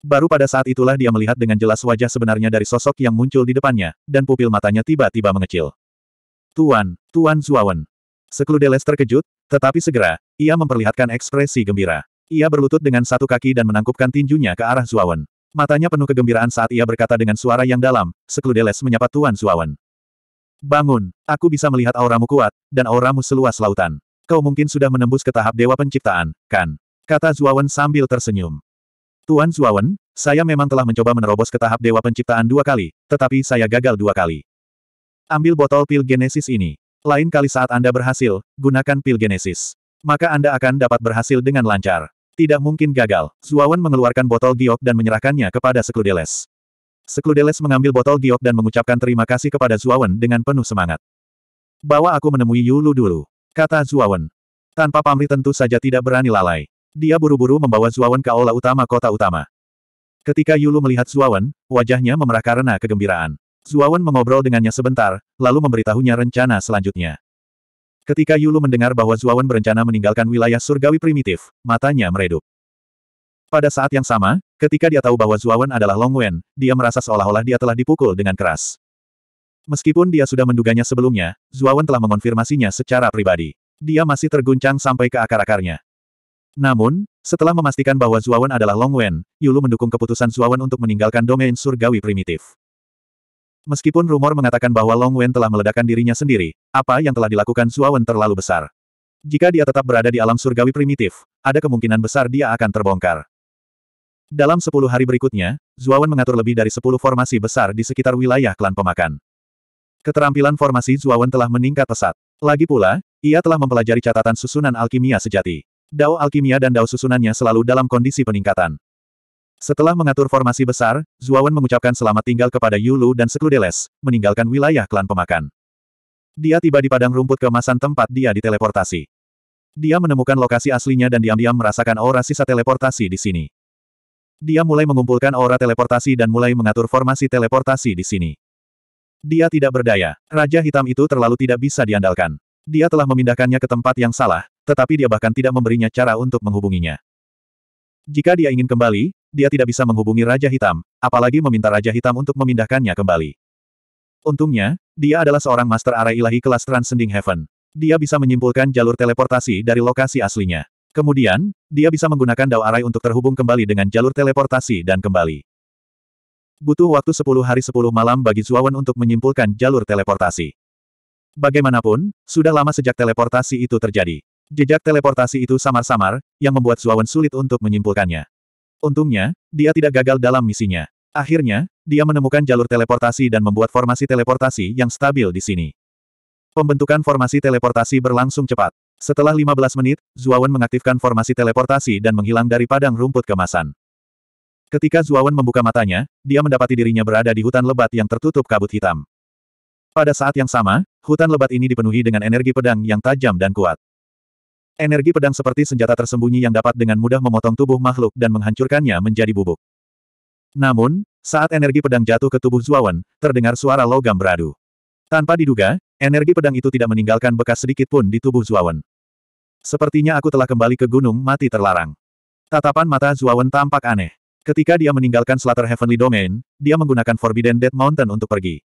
Baru pada saat itulah dia melihat dengan jelas wajah sebenarnya dari sosok yang muncul di depannya, dan pupil matanya tiba-tiba mengecil. Tuan, Tuan Zuawan. Sekludeles terkejut, tetapi segera, ia memperlihatkan ekspresi gembira. Ia berlutut dengan satu kaki dan menangkupkan tinjunya ke arah Zuawan. Matanya penuh kegembiraan saat ia berkata dengan suara yang dalam, Sekludeles menyapa Tuan Zuawan. Bangun, aku bisa melihat auramu kuat, dan auramu seluas lautan. Kau mungkin sudah menembus ke tahap Dewa Penciptaan, kan? Kata Zuawan sambil tersenyum. Tuan Zuawan, saya memang telah mencoba menerobos ke tahap Dewa Penciptaan dua kali, tetapi saya gagal dua kali. Ambil botol pil genesis ini. Lain kali saat Anda berhasil, gunakan pil genesis maka Anda akan dapat berhasil dengan lancar. Tidak mungkin gagal. Zuawan mengeluarkan botol giok dan menyerahkannya kepada Sekludeles. Sekludeles mengambil botol giok dan mengucapkan terima kasih kepada Zuawan dengan penuh semangat. Bawa aku menemui Yulu dulu, kata Zuawan. Tanpa pamri tentu saja tidak berani lalai. Dia buru-buru membawa Zuawan ke aula utama kota utama. Ketika Yulu melihat Zuawan, wajahnya memerah karena kegembiraan. Zuawan mengobrol dengannya sebentar, lalu memberitahunya rencana selanjutnya. Ketika Yulu mendengar bahwa Zuawan berencana meninggalkan wilayah surgawi primitif, matanya meredup. Pada saat yang sama, ketika dia tahu bahwa Zuawan adalah Long Wen, dia merasa seolah-olah dia telah dipukul dengan keras. Meskipun dia sudah menduganya sebelumnya, Zuawan telah mengonfirmasinya secara pribadi. Dia masih terguncang sampai ke akar-akarnya. Namun, setelah memastikan bahwa Zuawan adalah Long Wen, Yulu mendukung keputusan Zuawan untuk meninggalkan domain surgawi primitif. Meskipun rumor mengatakan bahwa Long Wen telah meledakkan dirinya sendiri, apa yang telah dilakukan Wen terlalu besar. Jika dia tetap berada di alam surgawi primitif, ada kemungkinan besar dia akan terbongkar. Dalam sepuluh hari berikutnya, Wen mengatur lebih dari sepuluh formasi besar di sekitar wilayah klan pemakan. Keterampilan formasi Wen telah meningkat pesat. Lagi pula, ia telah mempelajari catatan susunan alkimia sejati. Dao alkimia dan dao susunannya selalu dalam kondisi peningkatan. Setelah mengatur formasi besar, Zuawan mengucapkan selamat tinggal kepada Yulu dan Sekludeles, meninggalkan wilayah klan pemakan. Dia tiba di padang rumput kemasan tempat dia diteleportasi. Dia menemukan lokasi aslinya dan diam-diam merasakan aura sisa teleportasi di sini. Dia mulai mengumpulkan aura teleportasi dan mulai mengatur formasi teleportasi di sini. Dia tidak berdaya. Raja Hitam itu terlalu tidak bisa diandalkan. Dia telah memindahkannya ke tempat yang salah, tetapi dia bahkan tidak memberinya cara untuk menghubunginya. Jika dia ingin kembali, dia tidak bisa menghubungi Raja Hitam, apalagi meminta Raja Hitam untuk memindahkannya kembali. Untungnya, dia adalah seorang Master Arai Ilahi kelas Transcending Heaven. Dia bisa menyimpulkan jalur teleportasi dari lokasi aslinya. Kemudian, dia bisa menggunakan Dao Arai untuk terhubung kembali dengan jalur teleportasi dan kembali. Butuh waktu 10 hari 10 malam bagi Zuawan untuk menyimpulkan jalur teleportasi. Bagaimanapun, sudah lama sejak teleportasi itu terjadi. Jejak teleportasi itu samar-samar, yang membuat Zuawan sulit untuk menyimpulkannya. Untungnya, dia tidak gagal dalam misinya. Akhirnya, dia menemukan jalur teleportasi dan membuat formasi teleportasi yang stabil di sini. Pembentukan formasi teleportasi berlangsung cepat. Setelah 15 menit, Zuawan mengaktifkan formasi teleportasi dan menghilang dari padang rumput kemasan. Ketika Zuawan membuka matanya, dia mendapati dirinya berada di hutan lebat yang tertutup kabut hitam. Pada saat yang sama, hutan lebat ini dipenuhi dengan energi pedang yang tajam dan kuat. Energi pedang seperti senjata tersembunyi yang dapat dengan mudah memotong tubuh makhluk dan menghancurkannya menjadi bubuk. Namun, saat energi pedang jatuh ke tubuh Zuawan, terdengar suara logam beradu. Tanpa diduga, energi pedang itu tidak meninggalkan bekas sedikit pun di tubuh Zuawan. Sepertinya aku telah kembali ke gunung mati terlarang. Tatapan mata Zuawan tampak aneh. Ketika dia meninggalkan Slater Heavenly Domain, dia menggunakan Forbidden Dead Mountain untuk pergi.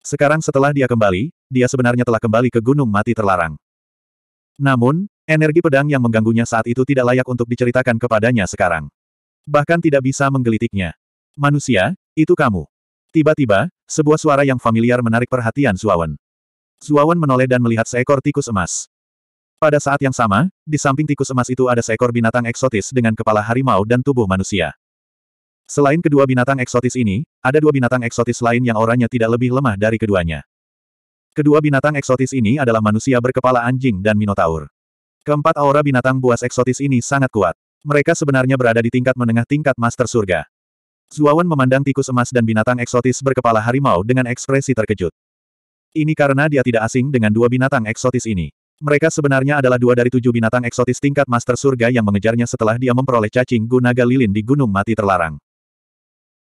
Sekarang setelah dia kembali, dia sebenarnya telah kembali ke Gunung Mati Terlarang. Namun, energi pedang yang mengganggunya saat itu tidak layak untuk diceritakan kepadanya sekarang. Bahkan tidak bisa menggelitiknya. Manusia, itu kamu. Tiba-tiba, sebuah suara yang familiar menarik perhatian Suawan. Suawan menoleh dan melihat seekor tikus emas. Pada saat yang sama, di samping tikus emas itu ada seekor binatang eksotis dengan kepala harimau dan tubuh manusia. Selain kedua binatang eksotis ini, ada dua binatang eksotis lain yang orangnya tidak lebih lemah dari keduanya. Kedua binatang eksotis ini adalah manusia berkepala anjing dan minotaur. Keempat aura binatang buas eksotis ini sangat kuat. Mereka sebenarnya berada di tingkat menengah tingkat master surga. Zuawan memandang tikus emas dan binatang eksotis berkepala harimau dengan ekspresi terkejut. Ini karena dia tidak asing dengan dua binatang eksotis ini. Mereka sebenarnya adalah dua dari tujuh binatang eksotis tingkat master surga yang mengejarnya setelah dia memperoleh cacing gunaga lilin di Gunung Mati Terlarang.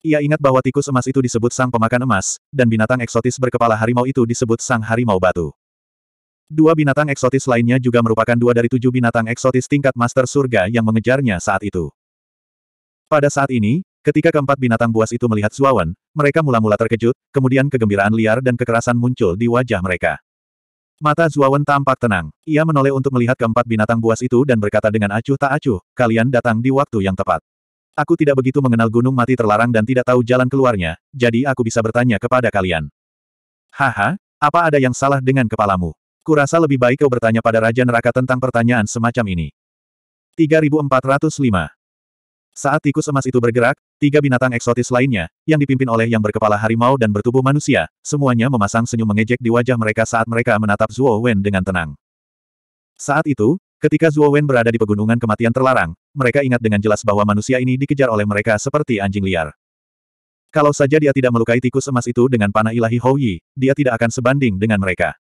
Ia ingat bahwa tikus emas itu disebut sang pemakan emas, dan binatang eksotis berkepala harimau itu disebut sang harimau batu. Dua binatang eksotis lainnya juga merupakan dua dari tujuh binatang eksotis tingkat master surga yang mengejarnya saat itu. Pada saat ini, ketika keempat binatang buas itu melihat Zuawan, mereka mula-mula terkejut, kemudian kegembiraan liar dan kekerasan muncul di wajah mereka. Mata Zuawan tampak tenang. Ia menoleh untuk melihat keempat binatang buas itu dan berkata dengan acuh tak acuh, kalian datang di waktu yang tepat. Aku tidak begitu mengenal gunung mati terlarang dan tidak tahu jalan keluarnya, jadi aku bisa bertanya kepada kalian. Haha, apa ada yang salah dengan kepalamu? Kurasa lebih baik kau bertanya pada Raja Neraka tentang pertanyaan semacam ini. 3405 Saat tikus emas itu bergerak, tiga binatang eksotis lainnya, yang dipimpin oleh yang berkepala harimau dan bertubuh manusia, semuanya memasang senyum mengejek di wajah mereka saat mereka menatap Zhuo Wen dengan tenang. Saat itu, Ketika Zuo Wen berada di pegunungan kematian terlarang, mereka ingat dengan jelas bahwa manusia ini dikejar oleh mereka seperti anjing liar. Kalau saja dia tidak melukai tikus emas itu dengan panah ilahi Hou Yi, dia tidak akan sebanding dengan mereka.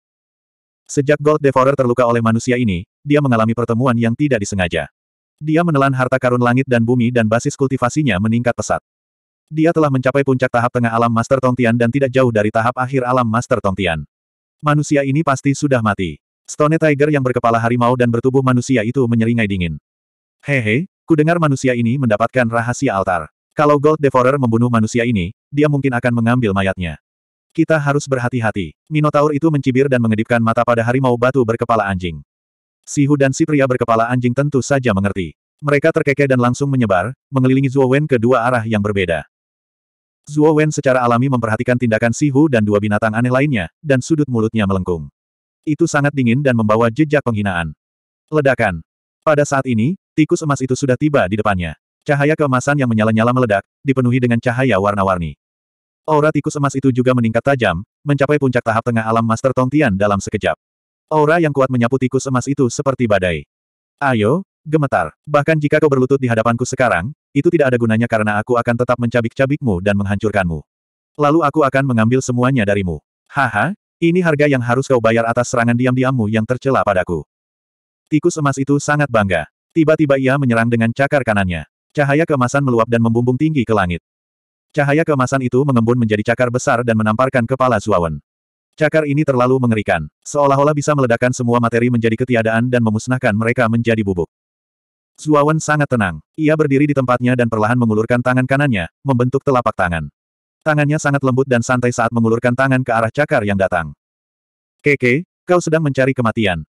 Sejak Gold Devourer terluka oleh manusia ini, dia mengalami pertemuan yang tidak disengaja. Dia menelan harta karun langit dan bumi dan basis kultivasinya meningkat pesat. Dia telah mencapai puncak tahap tengah alam Master Tongtian dan tidak jauh dari tahap akhir alam Master Tongtian. Manusia ini pasti sudah mati. Stone Tiger yang berkepala harimau dan bertubuh manusia itu menyeringai dingin. Hehe, kudengar manusia ini mendapatkan rahasia altar. Kalau Gold Devourer membunuh manusia ini, dia mungkin akan mengambil mayatnya. Kita harus berhati-hati. Minotaur itu mencibir dan mengedipkan mata pada harimau batu berkepala anjing. Si Hu dan si pria berkepala anjing tentu saja mengerti. Mereka terkekeh dan langsung menyebar, mengelilingi Zhuo Wen ke dua arah yang berbeda. Zhuo Wen secara alami memperhatikan tindakan Si Hu dan dua binatang aneh lainnya, dan sudut mulutnya melengkung. Itu sangat dingin dan membawa jejak penghinaan. Ledakan. Pada saat ini, tikus emas itu sudah tiba di depannya. Cahaya keemasan yang menyala-nyala meledak, dipenuhi dengan cahaya warna-warni. Aura tikus emas itu juga meningkat tajam, mencapai puncak tahap tengah alam Master Tongtian dalam sekejap. Aura yang kuat menyapu tikus emas itu seperti badai. Ayo, gemetar. Bahkan jika kau berlutut di hadapanku sekarang, itu tidak ada gunanya karena aku akan tetap mencabik-cabikmu dan menghancurkanmu. Lalu aku akan mengambil semuanya darimu. Haha, ini harga yang harus kau bayar atas serangan diam-diammu yang tercela padaku. Tikus emas itu sangat bangga. Tiba-tiba ia menyerang dengan cakar kanannya. Cahaya kemasan meluap dan membumbung tinggi ke langit. Cahaya kemasan itu mengembun menjadi cakar besar dan menamparkan kepala Zuawan. Cakar ini terlalu mengerikan, seolah-olah bisa meledakkan semua materi menjadi ketiadaan dan memusnahkan mereka menjadi bubuk. Zuawan sangat tenang. Ia berdiri di tempatnya dan perlahan mengulurkan tangan kanannya, membentuk telapak tangan. Tangannya sangat lembut dan santai saat mengulurkan tangan ke arah cakar yang datang. Keke, kau sedang mencari kematian.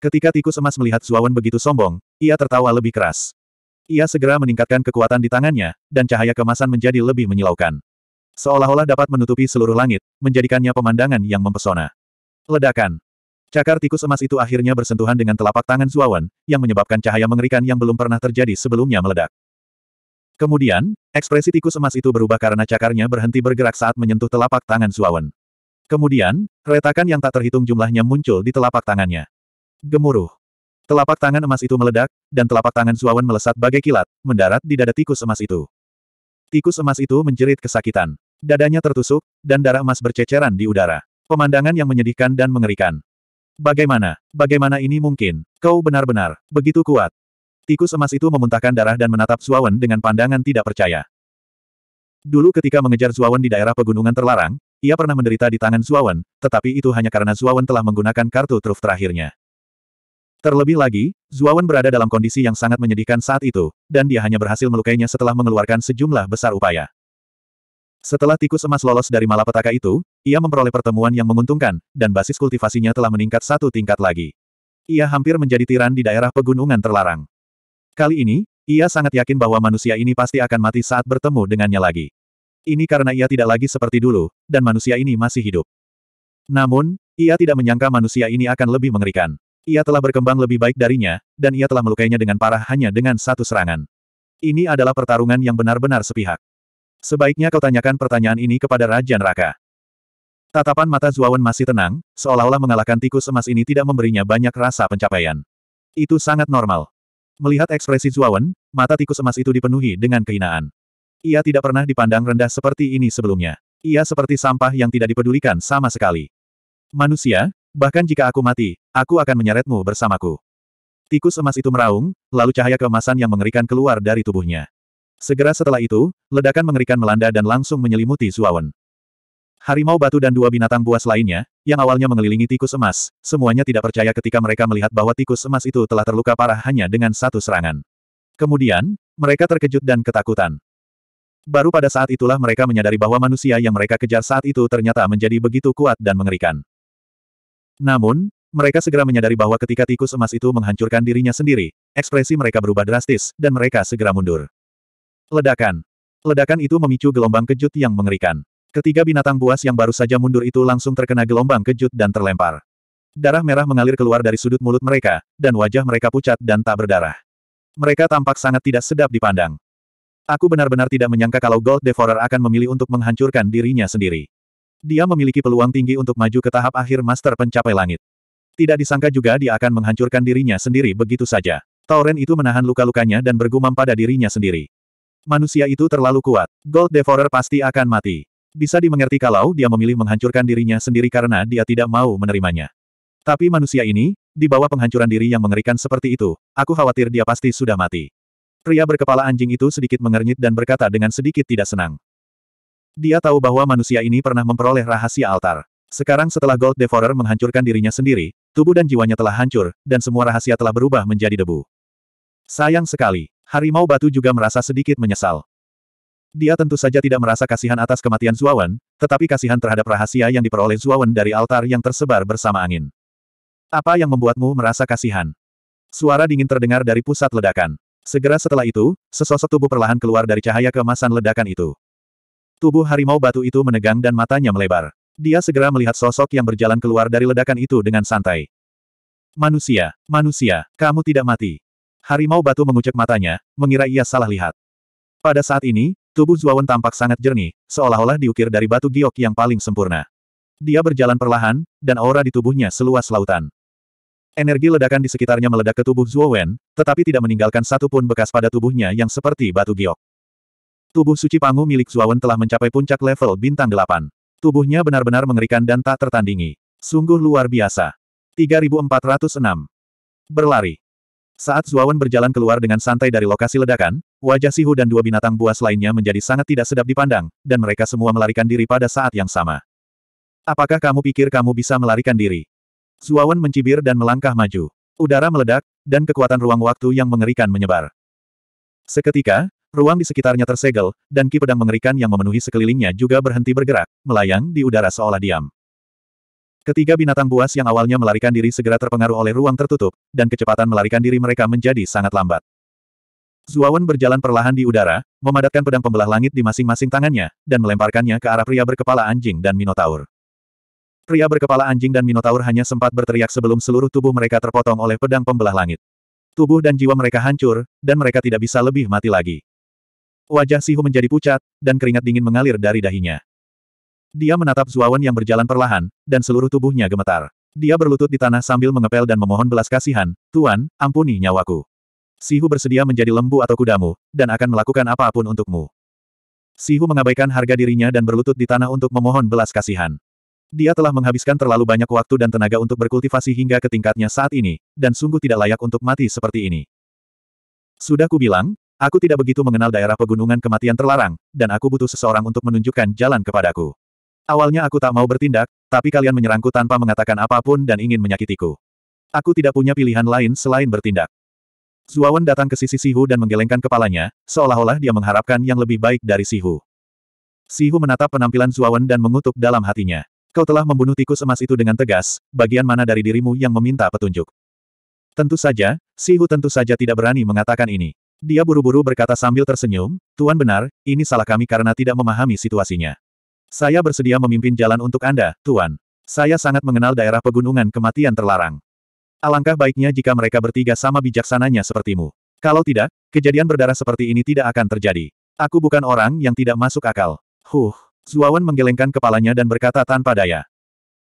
Ketika tikus emas melihat Zuawan begitu sombong, ia tertawa lebih keras. Ia segera meningkatkan kekuatan di tangannya, dan cahaya kemasan menjadi lebih menyilaukan. Seolah-olah dapat menutupi seluruh langit, menjadikannya pemandangan yang mempesona. Ledakan. Cakar tikus emas itu akhirnya bersentuhan dengan telapak tangan Zuawan, yang menyebabkan cahaya mengerikan yang belum pernah terjadi sebelumnya meledak. Kemudian, ekspresi tikus emas itu berubah karena cakarnya berhenti bergerak saat menyentuh telapak tangan Suawen. Kemudian, retakan yang tak terhitung jumlahnya muncul di telapak tangannya. Gemuruh. Telapak tangan emas itu meledak, dan telapak tangan Suawen melesat bagai kilat, mendarat di dada tikus emas itu. Tikus emas itu menjerit kesakitan. Dadanya tertusuk, dan darah emas berceceran di udara. Pemandangan yang menyedihkan dan mengerikan. Bagaimana? Bagaimana ini mungkin? Kau benar-benar begitu kuat. Tikus emas itu memuntahkan darah dan menatap Zuawan dengan pandangan tidak percaya. Dulu ketika mengejar Zuawan di daerah pegunungan terlarang, ia pernah menderita di tangan Zuawan, tetapi itu hanya karena Zuawan telah menggunakan kartu truf terakhirnya. Terlebih lagi, Zuawan berada dalam kondisi yang sangat menyedihkan saat itu, dan dia hanya berhasil melukainya setelah mengeluarkan sejumlah besar upaya. Setelah tikus emas lolos dari malapetaka itu, ia memperoleh pertemuan yang menguntungkan, dan basis kultivasinya telah meningkat satu tingkat lagi. Ia hampir menjadi tiran di daerah pegunungan terlarang. Kali ini, ia sangat yakin bahwa manusia ini pasti akan mati saat bertemu dengannya lagi. Ini karena ia tidak lagi seperti dulu, dan manusia ini masih hidup. Namun, ia tidak menyangka manusia ini akan lebih mengerikan. Ia telah berkembang lebih baik darinya, dan ia telah melukainya dengan parah hanya dengan satu serangan. Ini adalah pertarungan yang benar-benar sepihak. Sebaiknya kau tanyakan pertanyaan ini kepada Raja Neraka. Tatapan mata Zuawan masih tenang, seolah-olah mengalahkan tikus emas ini tidak memberinya banyak rasa pencapaian. Itu sangat normal. Melihat ekspresi Zuawan, mata tikus emas itu dipenuhi dengan kehinaan. Ia tidak pernah dipandang rendah seperti ini sebelumnya. Ia seperti sampah yang tidak dipedulikan sama sekali. Manusia, bahkan jika aku mati, aku akan menyeretmu bersamaku. Tikus emas itu meraung, lalu cahaya keemasan yang mengerikan keluar dari tubuhnya. Segera setelah itu, ledakan mengerikan melanda dan langsung menyelimuti Zuawan. Harimau batu dan dua binatang buas lainnya, yang awalnya mengelilingi tikus emas, semuanya tidak percaya ketika mereka melihat bahwa tikus emas itu telah terluka parah hanya dengan satu serangan. Kemudian, mereka terkejut dan ketakutan. Baru pada saat itulah mereka menyadari bahwa manusia yang mereka kejar saat itu ternyata menjadi begitu kuat dan mengerikan. Namun, mereka segera menyadari bahwa ketika tikus emas itu menghancurkan dirinya sendiri, ekspresi mereka berubah drastis, dan mereka segera mundur. Ledakan. Ledakan itu memicu gelombang kejut yang mengerikan. Ketiga binatang buas yang baru saja mundur itu langsung terkena gelombang kejut dan terlempar. Darah merah mengalir keluar dari sudut mulut mereka, dan wajah mereka pucat dan tak berdarah. Mereka tampak sangat tidak sedap dipandang. Aku benar-benar tidak menyangka kalau Gold Devourer akan memilih untuk menghancurkan dirinya sendiri. Dia memiliki peluang tinggi untuk maju ke tahap akhir Master Pencapai Langit. Tidak disangka juga dia akan menghancurkan dirinya sendiri begitu saja. Tauren itu menahan luka-lukanya dan bergumam pada dirinya sendiri. Manusia itu terlalu kuat. Gold Devourer pasti akan mati. Bisa dimengerti kalau dia memilih menghancurkan dirinya sendiri karena dia tidak mau menerimanya. Tapi manusia ini, di bawah penghancuran diri yang mengerikan seperti itu, aku khawatir dia pasti sudah mati. Pria berkepala anjing itu sedikit mengernyit dan berkata dengan sedikit tidak senang. Dia tahu bahwa manusia ini pernah memperoleh rahasia altar. Sekarang setelah Gold Devourer menghancurkan dirinya sendiri, tubuh dan jiwanya telah hancur, dan semua rahasia telah berubah menjadi debu. Sayang sekali, Harimau Batu juga merasa sedikit menyesal. Dia tentu saja tidak merasa kasihan atas kematian Zuawan, tetapi kasihan terhadap rahasia yang diperoleh Zuawan dari altar yang tersebar bersama angin. Apa yang membuatmu merasa kasihan? Suara dingin terdengar dari pusat ledakan. Segera setelah itu, sesosok tubuh perlahan keluar dari cahaya kemasan ledakan itu. Tubuh harimau batu itu menegang dan matanya melebar. Dia segera melihat sosok yang berjalan keluar dari ledakan itu dengan santai. Manusia, manusia, kamu tidak mati. Harimau batu mengucek matanya, mengira ia salah lihat. Pada saat ini, Tubuh Zuawan tampak sangat jernih, seolah-olah diukir dari batu giok yang paling sempurna. Dia berjalan perlahan, dan aura di tubuhnya seluas lautan. Energi ledakan di sekitarnya meledak ke tubuh Zuowen, tetapi tidak meninggalkan satupun bekas pada tubuhnya yang seperti batu giok. Tubuh suci Pangu milik Zuowen telah mencapai puncak level bintang delapan. Tubuhnya benar-benar mengerikan dan tak tertandingi. Sungguh luar biasa. 3406. Berlari. Saat Zuawan berjalan keluar dengan santai dari lokasi ledakan, wajah Sihu dan dua binatang buas lainnya menjadi sangat tidak sedap dipandang, dan mereka semua melarikan diri pada saat yang sama. Apakah kamu pikir kamu bisa melarikan diri? Zuawan mencibir dan melangkah maju. Udara meledak, dan kekuatan ruang waktu yang mengerikan menyebar. Seketika, ruang di sekitarnya tersegel, dan ki pedang mengerikan yang memenuhi sekelilingnya juga berhenti bergerak, melayang di udara seolah diam. Ketiga binatang buas yang awalnya melarikan diri segera terpengaruh oleh ruang tertutup, dan kecepatan melarikan diri mereka menjadi sangat lambat. Zuawan berjalan perlahan di udara, memadatkan pedang pembelah langit di masing-masing tangannya, dan melemparkannya ke arah pria berkepala anjing dan Minotaur. Pria berkepala anjing dan Minotaur hanya sempat berteriak sebelum seluruh tubuh mereka terpotong oleh pedang pembelah langit. Tubuh dan jiwa mereka hancur, dan mereka tidak bisa lebih mati lagi. Wajah Sihu menjadi pucat, dan keringat dingin mengalir dari dahinya. Dia menatap Zuawan yang berjalan perlahan, dan seluruh tubuhnya gemetar. Dia berlutut di tanah sambil mengepel dan memohon belas kasihan, Tuan, ampuni nyawaku. Sihu bersedia menjadi lembu atau kudamu, dan akan melakukan apapun untukmu. Sihu mengabaikan harga dirinya dan berlutut di tanah untuk memohon belas kasihan. Dia telah menghabiskan terlalu banyak waktu dan tenaga untuk berkultivasi hingga ke tingkatnya saat ini, dan sungguh tidak layak untuk mati seperti ini. Sudah kubilang, aku tidak begitu mengenal daerah pegunungan kematian terlarang, dan aku butuh seseorang untuk menunjukkan jalan kepadaku. Awalnya aku tak mau bertindak, tapi kalian menyerangku tanpa mengatakan apapun dan ingin menyakitiku. Aku tidak punya pilihan lain selain bertindak. Zuawan datang ke sisi Sihu dan menggelengkan kepalanya, seolah-olah dia mengharapkan yang lebih baik dari Sihu. Sihu menatap penampilan Zuawan dan mengutuk dalam hatinya. Kau telah membunuh tikus emas itu dengan tegas, bagian mana dari dirimu yang meminta petunjuk. Tentu saja, Sihu tentu saja tidak berani mengatakan ini. Dia buru-buru berkata sambil tersenyum, Tuan benar, ini salah kami karena tidak memahami situasinya. Saya bersedia memimpin jalan untuk Anda, Tuan. Saya sangat mengenal daerah pegunungan kematian terlarang. Alangkah baiknya jika mereka bertiga sama bijaksananya sepertimu. Kalau tidak, kejadian berdarah seperti ini tidak akan terjadi. Aku bukan orang yang tidak masuk akal. Huh. Zuawan menggelengkan kepalanya dan berkata tanpa daya.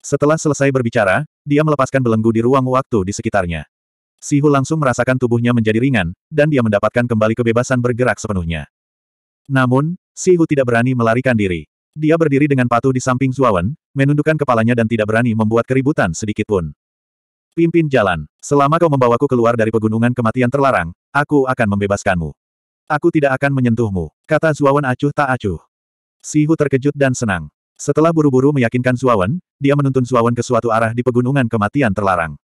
Setelah selesai berbicara, dia melepaskan belenggu di ruang waktu di sekitarnya. Sihu langsung merasakan tubuhnya menjadi ringan, dan dia mendapatkan kembali kebebasan bergerak sepenuhnya. Namun, Sihu tidak berani melarikan diri. Dia berdiri dengan patuh di samping Zuawan, menundukkan kepalanya dan tidak berani membuat keributan sedikitpun. Pimpin jalan, selama kau membawaku keluar dari pegunungan kematian terlarang, aku akan membebaskanmu. Aku tidak akan menyentuhmu, kata Zuawan acuh tak acuh. Sihu terkejut dan senang. Setelah buru-buru meyakinkan Zuawan, dia menuntun Zuawan ke suatu arah di pegunungan kematian terlarang.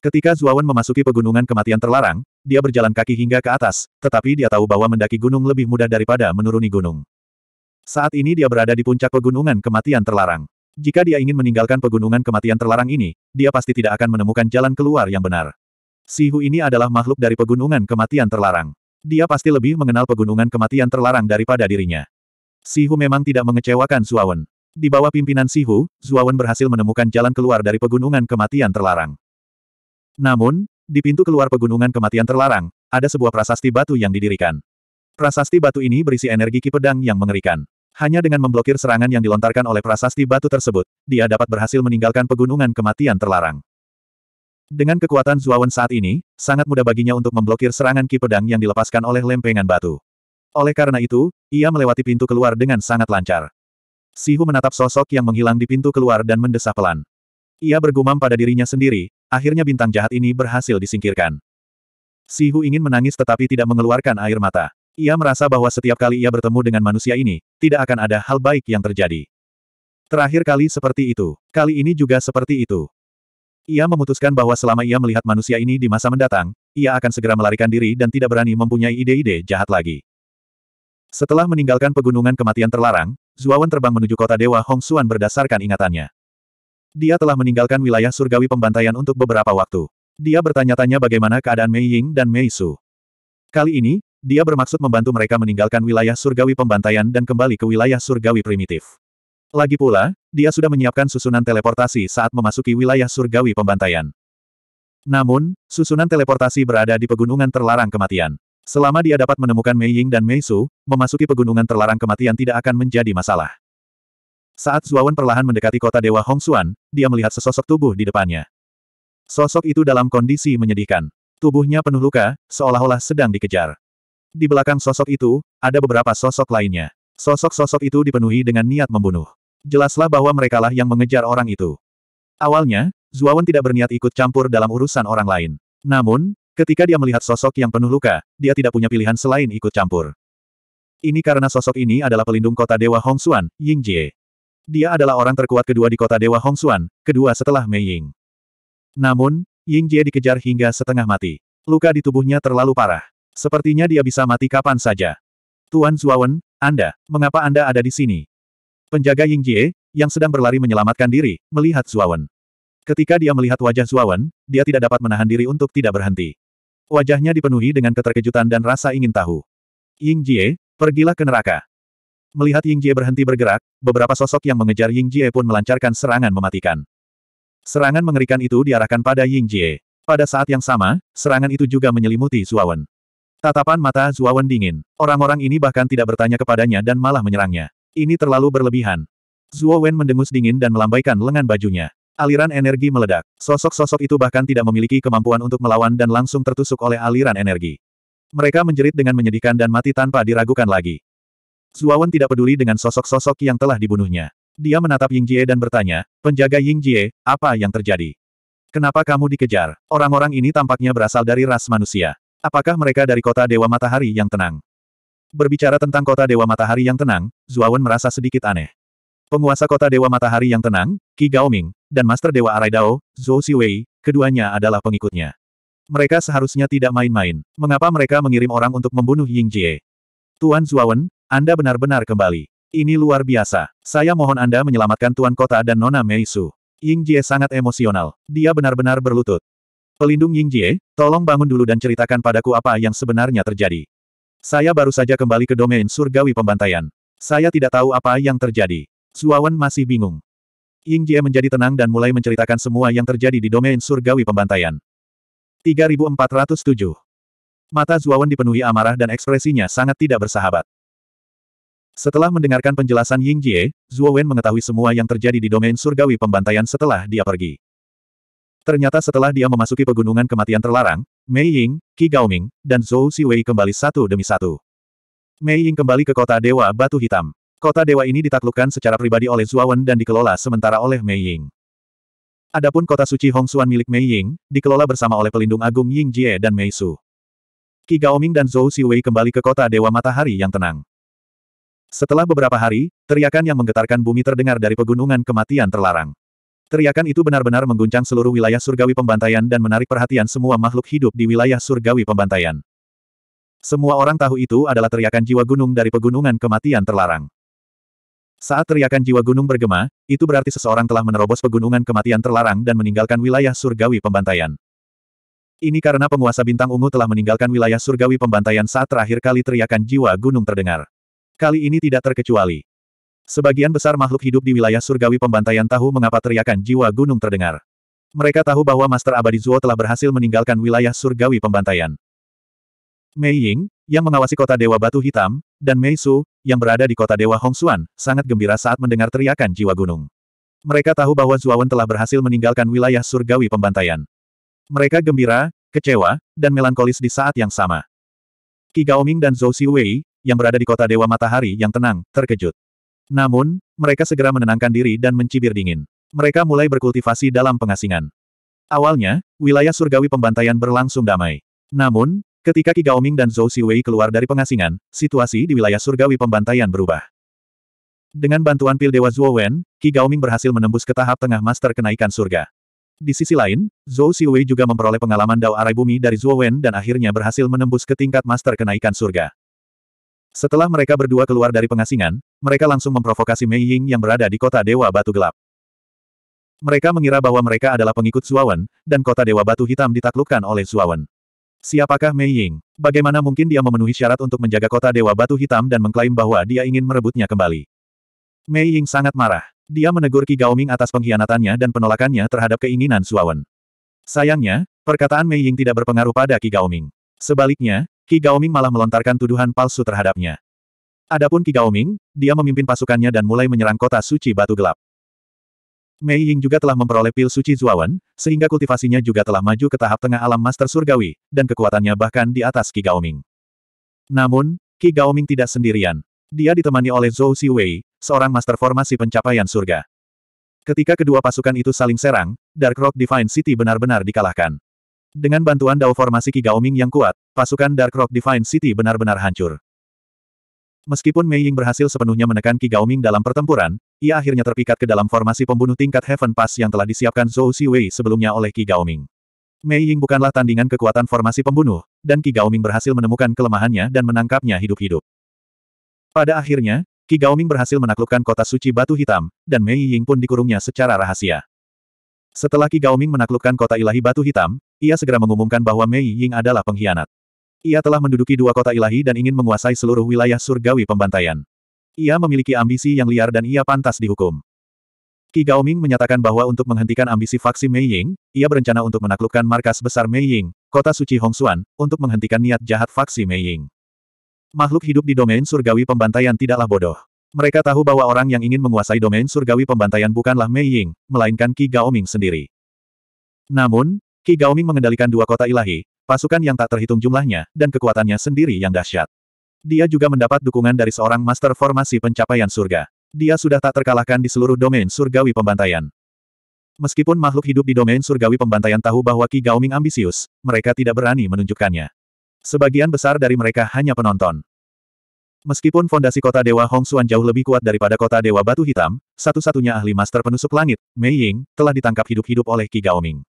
Ketika Zuawan memasuki pegunungan kematian terlarang, dia berjalan kaki hingga ke atas, tetapi dia tahu bahwa mendaki gunung lebih mudah daripada menuruni gunung. Saat ini dia berada di puncak pegunungan kematian terlarang. Jika dia ingin meninggalkan pegunungan kematian terlarang ini, dia pasti tidak akan menemukan jalan keluar yang benar. Sihu ini adalah makhluk dari pegunungan kematian terlarang. Dia pasti lebih mengenal pegunungan kematian terlarang daripada dirinya. Sihu memang tidak mengecewakan Zuawan. Di bawah pimpinan Sihu, Zuawan berhasil menemukan jalan keluar dari pegunungan kematian terlarang. Namun, di pintu keluar pegunungan kematian terlarang, ada sebuah prasasti batu yang didirikan. Prasasti batu ini berisi energi ki yang mengerikan. Hanya dengan memblokir serangan yang dilontarkan oleh prasasti batu tersebut, dia dapat berhasil meninggalkan pegunungan kematian terlarang. Dengan kekuatan Zuawan saat ini, sangat mudah baginya untuk memblokir serangan ki pedang yang dilepaskan oleh lempengan batu. Oleh karena itu, ia melewati pintu keluar dengan sangat lancar. Sihu menatap sosok yang menghilang di pintu keluar dan mendesah pelan. Ia bergumam pada dirinya sendiri, akhirnya bintang jahat ini berhasil disingkirkan. Sihu ingin menangis tetapi tidak mengeluarkan air mata. Ia merasa bahwa setiap kali ia bertemu dengan manusia ini, tidak akan ada hal baik yang terjadi. Terakhir kali seperti itu, kali ini juga seperti itu. Ia memutuskan bahwa selama ia melihat manusia ini di masa mendatang, ia akan segera melarikan diri dan tidak berani mempunyai ide-ide jahat lagi. Setelah meninggalkan pegunungan kematian terlarang, Zuawan terbang menuju kota Dewa Hong Xuan berdasarkan ingatannya. Dia telah meninggalkan wilayah surgawi pembantaian untuk beberapa waktu. Dia bertanya-tanya bagaimana keadaan Mei Ying dan Mei Su. Kali ini, dia bermaksud membantu mereka meninggalkan wilayah surgawi pembantaian dan kembali ke wilayah surgawi primitif. Lagi pula, dia sudah menyiapkan susunan teleportasi saat memasuki wilayah surgawi pembantaian. Namun, susunan teleportasi berada di pegunungan terlarang kematian. Selama dia dapat menemukan Mei Ying dan Mei Su, memasuki pegunungan terlarang kematian tidak akan menjadi masalah. Saat Zuawan perlahan mendekati kota Dewa Hongsuan, dia melihat sesosok tubuh di depannya. Sosok itu dalam kondisi menyedihkan. Tubuhnya penuh luka, seolah-olah sedang dikejar. Di belakang sosok itu, ada beberapa sosok lainnya. Sosok-sosok itu dipenuhi dengan niat membunuh. Jelaslah bahwa merekalah yang mengejar orang itu. Awalnya, Zuawan tidak berniat ikut campur dalam urusan orang lain. Namun, ketika dia melihat sosok yang penuh luka, dia tidak punya pilihan selain ikut campur. Ini karena sosok ini adalah pelindung kota Dewa Hongxuan, Ying Jie. Dia adalah orang terkuat kedua di kota Dewa Hongxuan, kedua setelah Mei Ying. Namun, Ying Jie dikejar hingga setengah mati. Luka di tubuhnya terlalu parah. Sepertinya dia bisa mati kapan saja. Tuan Zuawan, Anda, mengapa Anda ada di sini? Penjaga Ying Jie, yang sedang berlari menyelamatkan diri, melihat Zuawan. Ketika dia melihat wajah Zuawan, dia tidak dapat menahan diri untuk tidak berhenti. Wajahnya dipenuhi dengan keterkejutan dan rasa ingin tahu. Ying Jie, pergilah ke neraka. Melihat Ying Jie berhenti bergerak, beberapa sosok yang mengejar Ying Jie pun melancarkan serangan mematikan. Serangan mengerikan itu diarahkan pada Ying Jie. Pada saat yang sama, serangan itu juga menyelimuti Zuawan. Tatapan mata Zuawan dingin. Orang-orang ini bahkan tidak bertanya kepadanya dan malah menyerangnya. Ini terlalu berlebihan. Zuawan mendengus dingin dan melambaikan lengan bajunya. Aliran energi meledak. Sosok-sosok itu bahkan tidak memiliki kemampuan untuk melawan dan langsung tertusuk oleh aliran energi. Mereka menjerit dengan menyedihkan dan mati tanpa diragukan lagi. Zuawan tidak peduli dengan sosok-sosok yang telah dibunuhnya. Dia menatap Ying Jie dan bertanya, penjaga Ying Jie, apa yang terjadi? Kenapa kamu dikejar? Orang-orang ini tampaknya berasal dari ras manusia. Apakah mereka dari kota Dewa Matahari yang tenang? Berbicara tentang kota Dewa Matahari yang tenang, Zuawan merasa sedikit aneh. Penguasa kota Dewa Matahari yang tenang, Qi Gaoming, dan Master Dewa Arai Dao, Zhou Siwei, keduanya adalah pengikutnya. Mereka seharusnya tidak main-main. Mengapa mereka mengirim orang untuk membunuh Ying Jie? Tuan Zuawan, Anda benar-benar kembali. Ini luar biasa. Saya mohon Anda menyelamatkan Tuan Kota dan Nona Mei Su. Ying Jie sangat emosional. Dia benar-benar berlutut. Pelindung Ying Jie, tolong bangun dulu dan ceritakan padaku apa yang sebenarnya terjadi. Saya baru saja kembali ke domain surgawi pembantaian. Saya tidak tahu apa yang terjadi. Zuawan masih bingung. Ying Jie menjadi tenang dan mulai menceritakan semua yang terjadi di domain surgawi pembantaian. 3407 Mata Zuawan dipenuhi amarah dan ekspresinya sangat tidak bersahabat. Setelah mendengarkan penjelasan Ying Jie, mengetahui semua yang terjadi di domain surgawi pembantaian setelah dia pergi. Ternyata setelah dia memasuki pegunungan kematian terlarang, Mei Ying, Qi Gaoming, dan Zhou Siwei kembali satu demi satu. Mei Ying kembali ke kota Dewa Batu Hitam. Kota Dewa ini ditaklukkan secara pribadi oleh Zuawan dan dikelola sementara oleh Mei Ying. Adapun kota suci Hong Xuan milik Mei Ying, dikelola bersama oleh pelindung agung Ying Jie dan Mei Su. Qi Gaoming dan Zhou Siwei kembali ke kota Dewa Matahari yang tenang. Setelah beberapa hari, teriakan yang menggetarkan bumi terdengar dari pegunungan kematian terlarang. Teriakan itu benar-benar mengguncang seluruh wilayah surgawi pembantaian dan menarik perhatian semua makhluk hidup di wilayah surgawi pembantaian. Semua orang tahu itu adalah teriakan jiwa gunung dari pegunungan kematian terlarang. Saat teriakan jiwa gunung bergema, itu berarti seseorang telah menerobos pegunungan kematian terlarang dan meninggalkan wilayah surgawi pembantaian. Ini karena penguasa bintang ungu telah meninggalkan wilayah surgawi pembantaian saat terakhir kali teriakan jiwa gunung terdengar. Kali ini tidak terkecuali. Sebagian besar makhluk hidup di wilayah surgawi pembantaian tahu mengapa teriakan jiwa gunung terdengar. Mereka tahu bahwa Master Abadi Zuo telah berhasil meninggalkan wilayah surgawi pembantaian. Mei Ying, yang mengawasi kota Dewa Batu Hitam, dan Mei Su, yang berada di kota Dewa Hongsuan, sangat gembira saat mendengar teriakan jiwa gunung. Mereka tahu bahwa Zuawan telah berhasil meninggalkan wilayah surgawi pembantaian. Mereka gembira, kecewa, dan melankolis di saat yang sama. Qi Gaoming dan Zhou Xiwei, yang berada di kota Dewa Matahari yang tenang, terkejut. Namun, mereka segera menenangkan diri dan mencibir dingin. Mereka mulai berkultivasi dalam pengasingan. Awalnya, wilayah surgawi pembantaian berlangsung damai. Namun, ketika Qi Gaoming dan Zhou Siwei keluar dari pengasingan, situasi di wilayah surgawi pembantaian berubah. Dengan bantuan pil Dewa Zhuo Wen, Qi Gaoming berhasil menembus ke tahap tengah master kenaikan surga. Di sisi lain, Zhou Siwei juga memperoleh pengalaman Dao Arai Bumi dari Zhuo Wen dan akhirnya berhasil menembus ke tingkat master kenaikan surga. Setelah mereka berdua keluar dari pengasingan, mereka langsung memprovokasi Mei Ying yang berada di kota Dewa Batu Gelap. Mereka mengira bahwa mereka adalah pengikut Suawan, dan kota Dewa Batu Hitam ditaklukkan oleh Suawan. Siapakah Mei Ying? Bagaimana mungkin dia memenuhi syarat untuk menjaga kota Dewa Batu Hitam dan mengklaim bahwa dia ingin merebutnya kembali? Mei Ying sangat marah. Dia menegur Qi Gaoming atas pengkhianatannya dan penolakannya terhadap keinginan Suawan. Sayangnya, perkataan Mei Ying tidak berpengaruh pada Qi Gaoming. Sebaliknya, Qi Gaoming malah melontarkan tuduhan palsu terhadapnya. Adapun Qi Gaoming, dia memimpin pasukannya dan mulai menyerang kota suci batu gelap. Mei Ying juga telah memperoleh pil suci Zuawan, sehingga kultivasinya juga telah maju ke tahap tengah alam master surgawi, dan kekuatannya bahkan di atas Qi Gaoming. Namun, Qi Gaoming tidak sendirian. Dia ditemani oleh Zhou Siwei, seorang master formasi pencapaian surga. Ketika kedua pasukan itu saling serang, Dark Rock Divine City benar-benar dikalahkan. Dengan bantuan dao formasi Qi Gaoming yang kuat, pasukan Dark Rock Divine City benar-benar hancur. Meskipun Mei Ying berhasil sepenuhnya menekan Qi Gaoming dalam pertempuran, ia akhirnya terpikat ke dalam formasi pembunuh tingkat Heaven Pass yang telah disiapkan Zhou Siwei sebelumnya oleh Qi Gaoming. Mei Ying bukanlah tandingan kekuatan formasi pembunuh, dan Qi Gaoming berhasil menemukan kelemahannya dan menangkapnya hidup-hidup. Pada akhirnya, Qi Gaoming berhasil menaklukkan kota suci batu hitam, dan Mei Ying pun dikurungnya secara rahasia. Setelah Qi Gaoming menaklukkan kota ilahi batu hitam, ia segera mengumumkan bahwa Mei Ying adalah pengkhianat. Ia telah menduduki dua kota ilahi dan ingin menguasai seluruh wilayah surgawi pembantaian. Ia memiliki ambisi yang liar dan ia pantas dihukum. Qi Gaoming menyatakan bahwa untuk menghentikan ambisi faksi Mei Ying, ia berencana untuk menaklukkan markas besar Mei Ying, kota suci Hongxuan, untuk menghentikan niat jahat faksi Mei Ying. Makhluk hidup di domain surgawi pembantaian tidaklah bodoh. Mereka tahu bahwa orang yang ingin menguasai domain surgawi pembantaian bukanlah Mei Ying, melainkan Qi Gaoming sendiri. Namun, Qi Gaoming mengendalikan dua kota ilahi, pasukan yang tak terhitung jumlahnya, dan kekuatannya sendiri yang dahsyat. Dia juga mendapat dukungan dari seorang master formasi pencapaian surga. Dia sudah tak terkalahkan di seluruh domain surgawi pembantaian. Meskipun makhluk hidup di domain surgawi pembantaian tahu bahwa Ki Gaoming ambisius, mereka tidak berani menunjukkannya. Sebagian besar dari mereka hanya penonton. Meskipun fondasi kota Dewa Hongsuan jauh lebih kuat daripada kota Dewa Batu Hitam, satu-satunya ahli master penusuk langit, Mei Ying, telah ditangkap hidup-hidup oleh Ki Gaoming.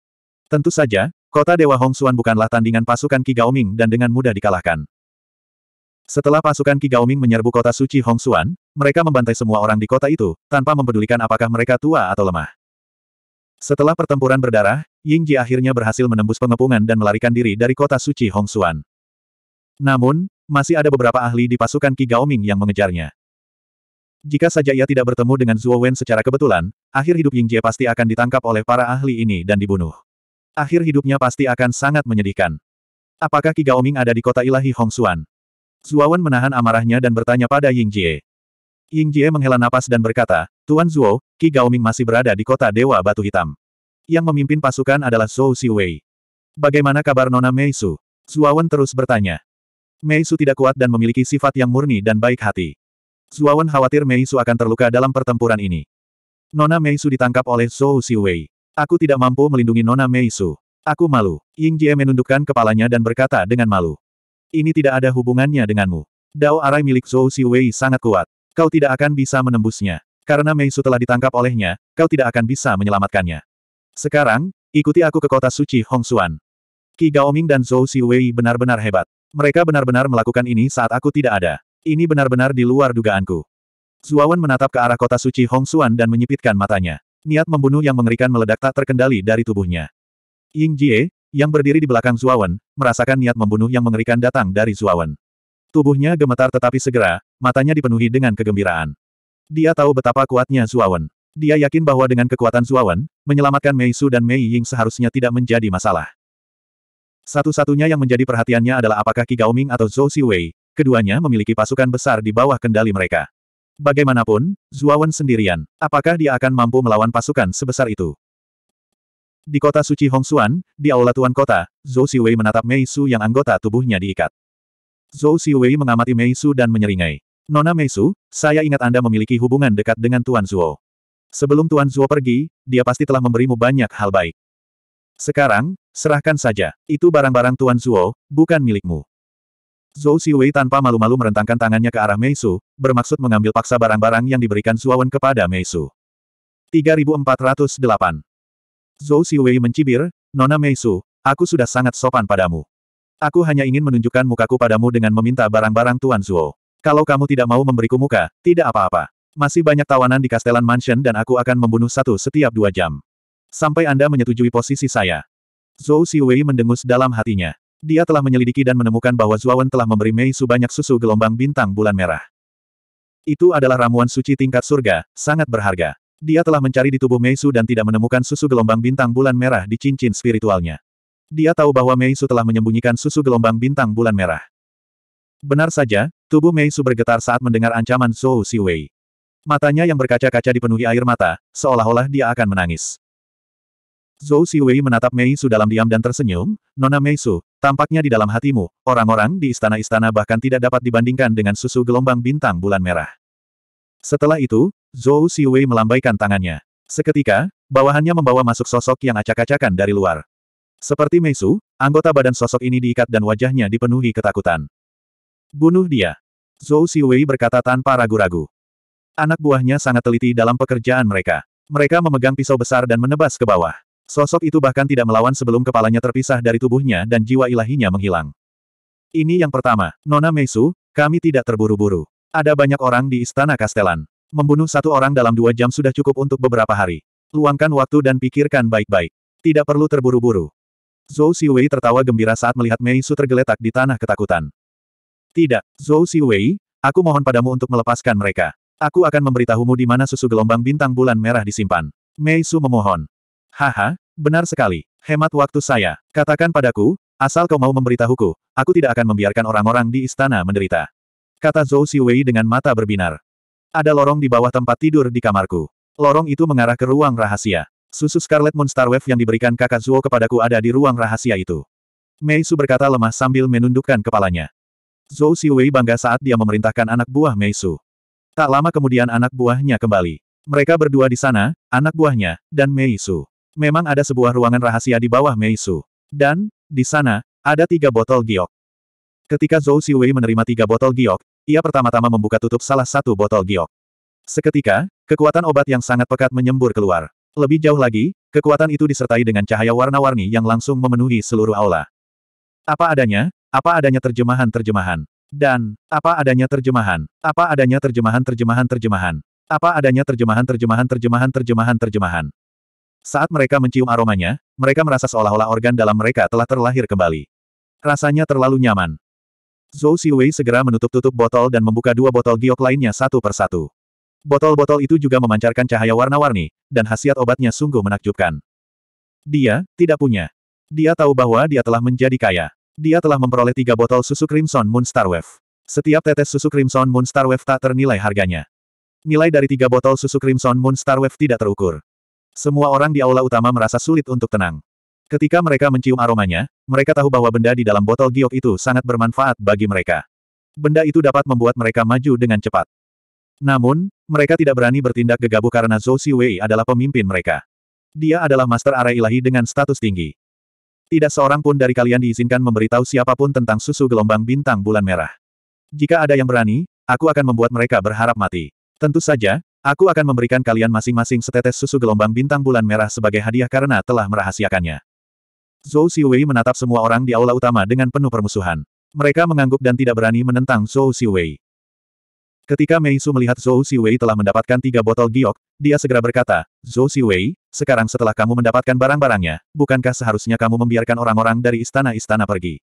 Tentu saja, Kota Dewa Hongsuan bukanlah tandingan pasukan Kigaoming dan dengan mudah dikalahkan. Setelah pasukan Kigaoming menyerbu kota suci Hongsuan, mereka membantai semua orang di kota itu, tanpa mempedulikan apakah mereka tua atau lemah. Setelah pertempuran berdarah, Ying Ji akhirnya berhasil menembus pengepungan dan melarikan diri dari kota suci Hongsuan. Namun, masih ada beberapa ahli di pasukan Kigaoming yang mengejarnya. Jika saja ia tidak bertemu dengan Zuo Wen secara kebetulan, akhir hidup Ying Jie pasti akan ditangkap oleh para ahli ini dan dibunuh. Akhir hidupnya pasti akan sangat menyedihkan. Apakah Ki Gaoming ada di kota ilahi Hongsuan? Zuowen menahan amarahnya dan bertanya pada Ying Jie. Ying Jie menghela napas dan berkata, Tuan Zuo, Ki Gaoming masih berada di kota Dewa Batu Hitam. Yang memimpin pasukan adalah Zhou Xiwei. Bagaimana kabar Nona Mei Su? Zuowen terus bertanya. Mei Su tidak kuat dan memiliki sifat yang murni dan baik hati. Zuowen khawatir Mei Su akan terluka dalam pertempuran ini. Nona Mei Su ditangkap oleh Zhou Xiwei. Aku tidak mampu melindungi Nona Mei Su. Aku malu. Ying Jie menundukkan kepalanya dan berkata dengan malu. Ini tidak ada hubungannya denganmu. Dao arai milik Zhou Siwei sangat kuat. Kau tidak akan bisa menembusnya. Karena Mei Su telah ditangkap olehnya, kau tidak akan bisa menyelamatkannya. Sekarang, ikuti aku ke kota suci Hong Hongsuan. Qi Gaoming dan Zhou Siwei benar-benar hebat. Mereka benar-benar melakukan ini saat aku tidak ada. Ini benar-benar di luar dugaanku. Zuawan menatap ke arah kota suci Hong Xuan dan menyipitkan matanya. Niat membunuh yang mengerikan meledak tak terkendali dari tubuhnya. Ying Jie, yang berdiri di belakang Zuawan, merasakan niat membunuh yang mengerikan datang dari Zuawan. Tubuhnya gemetar tetapi segera, matanya dipenuhi dengan kegembiraan. Dia tahu betapa kuatnya Zuawan. Dia yakin bahwa dengan kekuatan Zuawan, menyelamatkan Mei Su dan Mei Ying seharusnya tidak menjadi masalah. Satu-satunya yang menjadi perhatiannya adalah apakah Qi Gaoming atau Zhou Siwei, keduanya memiliki pasukan besar di bawah kendali mereka. Bagaimanapun, Zuawan sendirian. Apakah dia akan mampu melawan pasukan sebesar itu? Di kota suci Hongsuan, di aula tuan kota, Zhou Siwei menatap Mei Su yang anggota tubuhnya diikat. Zhou Siwei mengamati Mei Su dan menyeringai. Nona Mei Su, saya ingat Anda memiliki hubungan dekat dengan Tuan Zhuo. Sebelum Tuan Zhuo pergi, dia pasti telah memberimu banyak hal baik. Sekarang, serahkan saja. Itu barang-barang Tuan Zhuo, bukan milikmu. Zhou Siwei tanpa malu-malu merentangkan tangannya ke arah Meisu, bermaksud mengambil paksa barang-barang yang diberikan Zuawan kepada Meisu. 3408 Zhou Xiwei mencibir, Nona Meisu, aku sudah sangat sopan padamu. Aku hanya ingin menunjukkan mukaku padamu dengan meminta barang-barang Tuan Zuo. Kalau kamu tidak mau memberiku muka, tidak apa-apa. Masih banyak tawanan di Castellan Mansion dan aku akan membunuh satu setiap dua jam. Sampai Anda menyetujui posisi saya. Zhou Siwei mendengus dalam hatinya. Dia telah menyelidiki dan menemukan bahwa Zuawan telah memberi Mei Su banyak susu gelombang bintang bulan merah. Itu adalah ramuan suci tingkat surga, sangat berharga. Dia telah mencari di tubuh Mei Su dan tidak menemukan susu gelombang bintang bulan merah di cincin spiritualnya. Dia tahu bahwa Mei Su telah menyembunyikan susu gelombang bintang bulan merah. Benar saja, tubuh Mei Su bergetar saat mendengar ancaman Zhou Siwei. Matanya yang berkaca-kaca dipenuhi air mata, seolah-olah dia akan menangis. Zhou Siwei menatap Mei Su dalam diam dan tersenyum, Nona Mei Su, tampaknya di dalam hatimu, orang-orang di istana-istana bahkan tidak dapat dibandingkan dengan susu gelombang bintang bulan merah. Setelah itu, Zhou Siwei melambaikan tangannya. Seketika, bawahannya membawa masuk sosok yang acak-acakan dari luar. Seperti Mei Su, anggota badan sosok ini diikat dan wajahnya dipenuhi ketakutan. Bunuh dia. Zhou Siwei berkata tanpa ragu-ragu. Anak buahnya sangat teliti dalam pekerjaan mereka. Mereka memegang pisau besar dan menebas ke bawah. Sosok itu bahkan tidak melawan sebelum kepalanya terpisah dari tubuhnya dan jiwa ilahinya menghilang. Ini yang pertama, Nona Meisu, kami tidak terburu-buru. Ada banyak orang di Istana Kastelan. Membunuh satu orang dalam dua jam sudah cukup untuk beberapa hari. Luangkan waktu dan pikirkan baik-baik. Tidak perlu terburu-buru. Zhou Siwei tertawa gembira saat melihat Mei Su tergeletak di tanah ketakutan. Tidak, Zhou Siwei. aku mohon padamu untuk melepaskan mereka. Aku akan memberitahumu di mana susu gelombang bintang bulan merah disimpan. Mei Su memohon. Haha, benar sekali. Hemat waktu saya. Katakan padaku, asal kau mau memberitahuku, aku tidak akan membiarkan orang-orang di istana menderita. Kata Zhou Siwei dengan mata berbinar. Ada lorong di bawah tempat tidur di kamarku. Lorong itu mengarah ke ruang rahasia. Susu Scarlet Monster Wave yang diberikan kakak Zuo kepadaku ada di ruang rahasia itu. Mei Su berkata lemah sambil menundukkan kepalanya. Zhou Siwei bangga saat dia memerintahkan anak buah Mei Su. Tak lama kemudian anak buahnya kembali. Mereka berdua di sana, anak buahnya, dan Mei Su. Memang ada sebuah ruangan rahasia di bawah Meisu. Dan, di sana, ada tiga botol giok. Ketika Zhou Siwei menerima tiga botol giok, ia pertama-tama membuka tutup salah satu botol giok. Seketika, kekuatan obat yang sangat pekat menyembur keluar. Lebih jauh lagi, kekuatan itu disertai dengan cahaya warna-warni yang langsung memenuhi seluruh aula. Apa adanya, apa adanya terjemahan-terjemahan. Dan, apa adanya terjemahan, apa adanya terjemahan-terjemahan-terjemahan. Apa adanya terjemahan-terjemahan-terjemahan-terjemahan-terjemahan. Saat mereka mencium aromanya, mereka merasa seolah-olah organ dalam mereka telah terlahir kembali. Rasanya terlalu nyaman. Zhou Siwei segera menutup-tutup botol dan membuka dua botol giok lainnya satu persatu. Botol-botol itu juga memancarkan cahaya warna-warni, dan khasiat obatnya sungguh menakjubkan. Dia, tidak punya. Dia tahu bahwa dia telah menjadi kaya. Dia telah memperoleh tiga botol susu Crimson Moon Star Wave. Setiap tetes susu Crimson Moon Star Wave tak ternilai harganya. Nilai dari tiga botol susu Crimson Moon Star Wave tidak terukur. Semua orang di aula utama merasa sulit untuk tenang. Ketika mereka mencium aromanya, mereka tahu bahwa benda di dalam botol giok itu sangat bermanfaat bagi mereka. Benda itu dapat membuat mereka maju dengan cepat. Namun, mereka tidak berani bertindak gegabah karena Zhou Siwei adalah pemimpin mereka. Dia adalah master arah ilahi dengan status tinggi. Tidak seorang pun dari kalian diizinkan memberitahu siapapun tentang susu gelombang bintang bulan merah. Jika ada yang berani, aku akan membuat mereka berharap mati. Tentu saja, Aku akan memberikan kalian masing-masing setetes susu gelombang bintang bulan merah sebagai hadiah karena telah merahasiakannya. Zhou Siwei menatap semua orang di aula utama dengan penuh permusuhan. Mereka mengangguk dan tidak berani menentang Zhou Siwei. Ketika Mei Su melihat Zhou Siwei telah mendapatkan tiga botol giok, dia segera berkata, Zhou Siwei, sekarang setelah kamu mendapatkan barang-barangnya, bukankah seharusnya kamu membiarkan orang-orang dari istana-istana pergi?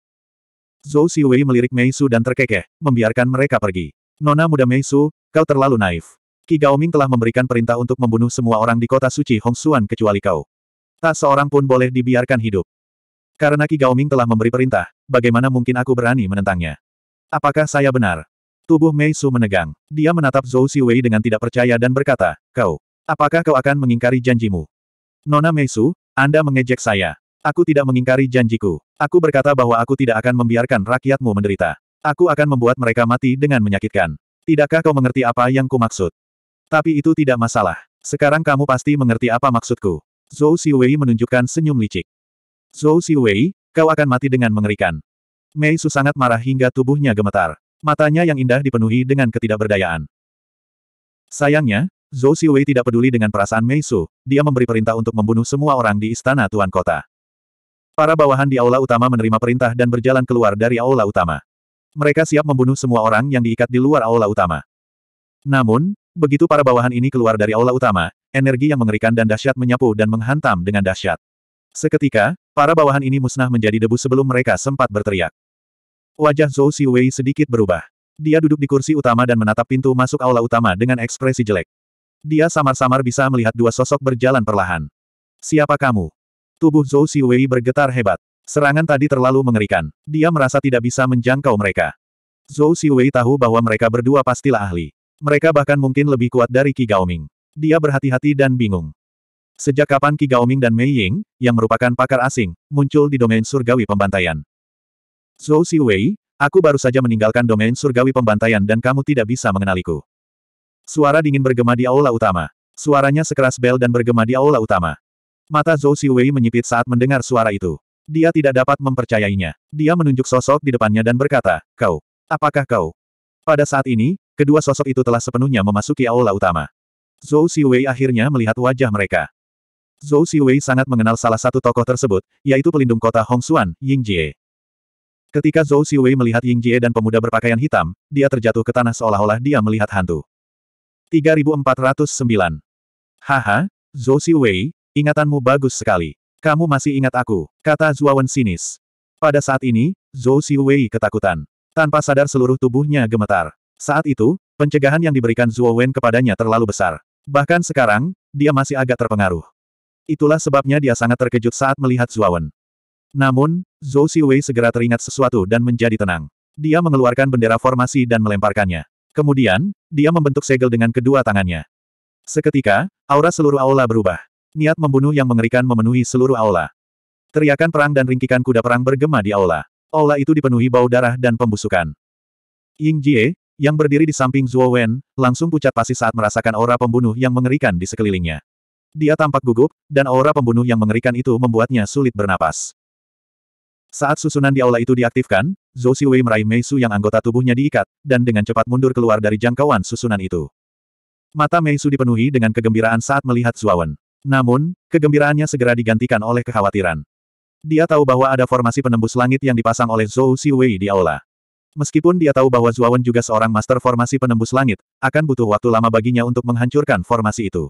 Zhou Siwei melirik Mei Su dan terkekeh, membiarkan mereka pergi. Nona muda Mei Su, kau terlalu naif. Ki Gaoming telah memberikan perintah untuk membunuh semua orang di kota suci Hong Xuan kecuali kau. Tak seorang pun boleh dibiarkan hidup. Karena Ki Gaoming telah memberi perintah, bagaimana mungkin aku berani menentangnya? Apakah saya benar? Tubuh Mei Su menegang. Dia menatap Zhou Siwei dengan tidak percaya dan berkata, Kau, apakah kau akan mengingkari janjimu? Nona Mei Su, Anda mengejek saya. Aku tidak mengingkari janjiku. Aku berkata bahwa aku tidak akan membiarkan rakyatmu menderita. Aku akan membuat mereka mati dengan menyakitkan. Tidakkah kau mengerti apa yang kumaksud? Tapi itu tidak masalah. Sekarang kamu pasti mengerti apa maksudku. Zhou Siwei menunjukkan senyum licik. Zhou Siwei, kau akan mati dengan mengerikan. Mei Su sangat marah hingga tubuhnya gemetar. Matanya yang indah dipenuhi dengan ketidakberdayaan. Sayangnya, Zhou Siwei tidak peduli dengan perasaan Mei Su, dia memberi perintah untuk membunuh semua orang di istana Tuan Kota. Para bawahan di aula utama menerima perintah dan berjalan keluar dari aula utama. Mereka siap membunuh semua orang yang diikat di luar aula utama. Namun, Begitu para bawahan ini keluar dari aula utama, energi yang mengerikan dan dahsyat menyapu dan menghantam dengan dahsyat. Seketika, para bawahan ini musnah menjadi debu sebelum mereka sempat berteriak. Wajah Zhou Siwei sedikit berubah. Dia duduk di kursi utama dan menatap pintu masuk aula utama dengan ekspresi jelek. Dia samar-samar bisa melihat dua sosok berjalan perlahan. Siapa kamu? Tubuh Zhou Siwei bergetar hebat. Serangan tadi terlalu mengerikan. Dia merasa tidak bisa menjangkau mereka. Zhou Siwei tahu bahwa mereka berdua pastilah ahli. Mereka bahkan mungkin lebih kuat dari Qi Gaoming. Dia berhati-hati dan bingung. Sejak kapan Qi Gaoming dan Mei Ying, yang merupakan pakar asing, muncul di domain surgawi pembantaian? Zhou Siwei, aku baru saja meninggalkan domain surgawi pembantaian dan kamu tidak bisa mengenaliku. Suara dingin bergema di aula utama. Suaranya sekeras bel dan bergema di aula utama. Mata Zhou Siwei menyipit saat mendengar suara itu. Dia tidak dapat mempercayainya. Dia menunjuk sosok di depannya dan berkata, Kau, apakah kau? Pada saat ini, Kedua sosok itu telah sepenuhnya memasuki aula utama. Zhou Siwei akhirnya melihat wajah mereka. Zhou Siwei sangat mengenal salah satu tokoh tersebut, yaitu pelindung kota Hongxuan, Ying Jie. Ketika Zhou Siwei melihat Ying Jie dan pemuda berpakaian hitam, dia terjatuh ke tanah seolah-olah dia melihat hantu. 3409. Haha, Zhou Xiwei, ingatanmu bagus sekali. Kamu masih ingat aku, kata Wen sinis. Pada saat ini, Zhou Siwei ketakutan. Tanpa sadar seluruh tubuhnya gemetar. Saat itu, pencegahan yang diberikan Zuo Wen kepadanya terlalu besar. Bahkan sekarang, dia masih agak terpengaruh. Itulah sebabnya dia sangat terkejut saat melihat Zuo Wen. Namun, Zhou Siwei segera teringat sesuatu dan menjadi tenang. Dia mengeluarkan bendera formasi dan melemparkannya. Kemudian, dia membentuk segel dengan kedua tangannya. Seketika, aura seluruh aula berubah. Niat membunuh yang mengerikan memenuhi seluruh aula. Teriakan perang dan ringkikan kuda perang bergema di aula. Aula itu dipenuhi bau darah dan pembusukan. Ying Jie, yang berdiri di samping Zhuo Wen, langsung pucat pasi saat merasakan aura pembunuh yang mengerikan di sekelilingnya. Dia tampak gugup, dan aura pembunuh yang mengerikan itu membuatnya sulit bernapas. Saat susunan di aula itu diaktifkan, Zhou Siwei meraih Mei Su yang anggota tubuhnya diikat, dan dengan cepat mundur keluar dari jangkauan susunan itu. Mata Mei Su dipenuhi dengan kegembiraan saat melihat Wen, Namun, kegembiraannya segera digantikan oleh kekhawatiran. Dia tahu bahwa ada formasi penembus langit yang dipasang oleh Zhou Siwei di aula. Meskipun dia tahu bahwa Zuawan juga seorang master formasi penembus langit, akan butuh waktu lama baginya untuk menghancurkan formasi itu.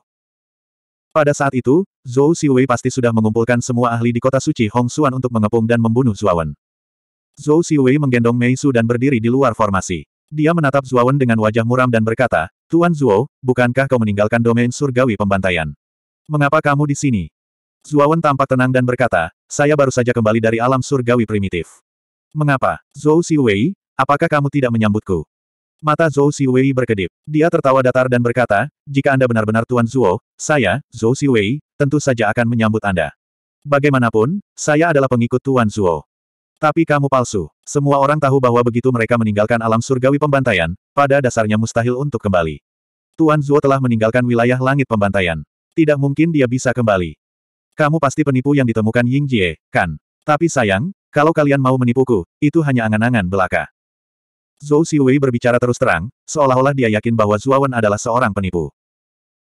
Pada saat itu, Zhou Siwei pasti sudah mengumpulkan semua ahli di kota suci Hong Xuan untuk mengepung dan membunuh Zuawan. Zhou Siwei menggendong Mei Su dan berdiri di luar formasi. Dia menatap Zuawan dengan wajah muram dan berkata, Tuan Zhuo, bukankah kau meninggalkan domain surgawi pembantaian? Mengapa kamu di sini? Zuawan tampak tenang dan berkata, saya baru saja kembali dari alam surgawi primitif. Mengapa? Zhou Siwei? Apakah kamu tidak menyambutku? Mata Zhou Siwei berkedip. Dia tertawa datar dan berkata, jika Anda benar-benar Tuan Zuo, saya, Zhou Siwei, tentu saja akan menyambut Anda. Bagaimanapun, saya adalah pengikut Tuan Zuo. Tapi kamu palsu. Semua orang tahu bahwa begitu mereka meninggalkan alam surgawi pembantaian, pada dasarnya mustahil untuk kembali. Tuan Zuo telah meninggalkan wilayah langit pembantaian. Tidak mungkin dia bisa kembali. Kamu pasti penipu yang ditemukan Ying Jie, kan? Tapi sayang, kalau kalian mau menipuku, itu hanya angan-angan belaka. Zhou Siwei berbicara terus terang, seolah-olah dia yakin bahwa Zuawan adalah seorang penipu.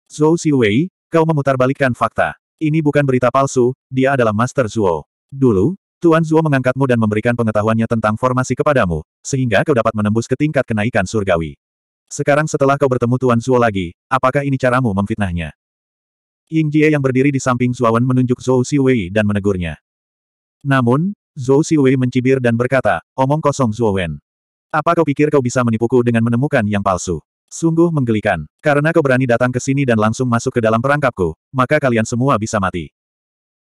Zhou Siwei, kau memutarbalikkan fakta. Ini bukan berita palsu, dia adalah Master Zuo. Dulu, Tuan Zuo mengangkatmu dan memberikan pengetahuannya tentang formasi kepadamu, sehingga kau dapat menembus ke tingkat kenaikan surgawi. Sekarang setelah kau bertemu Tuan Zuo lagi, apakah ini caramu memfitnahnya? Ying Jie yang berdiri di samping Zuawan menunjuk Zhou Siwei dan menegurnya. Namun, Zhou Siwei mencibir dan berkata, omong kosong Zuo apa kau pikir kau bisa menipuku dengan menemukan yang palsu? Sungguh menggelikan. Karena kau berani datang ke sini dan langsung masuk ke dalam perangkapku, maka kalian semua bisa mati.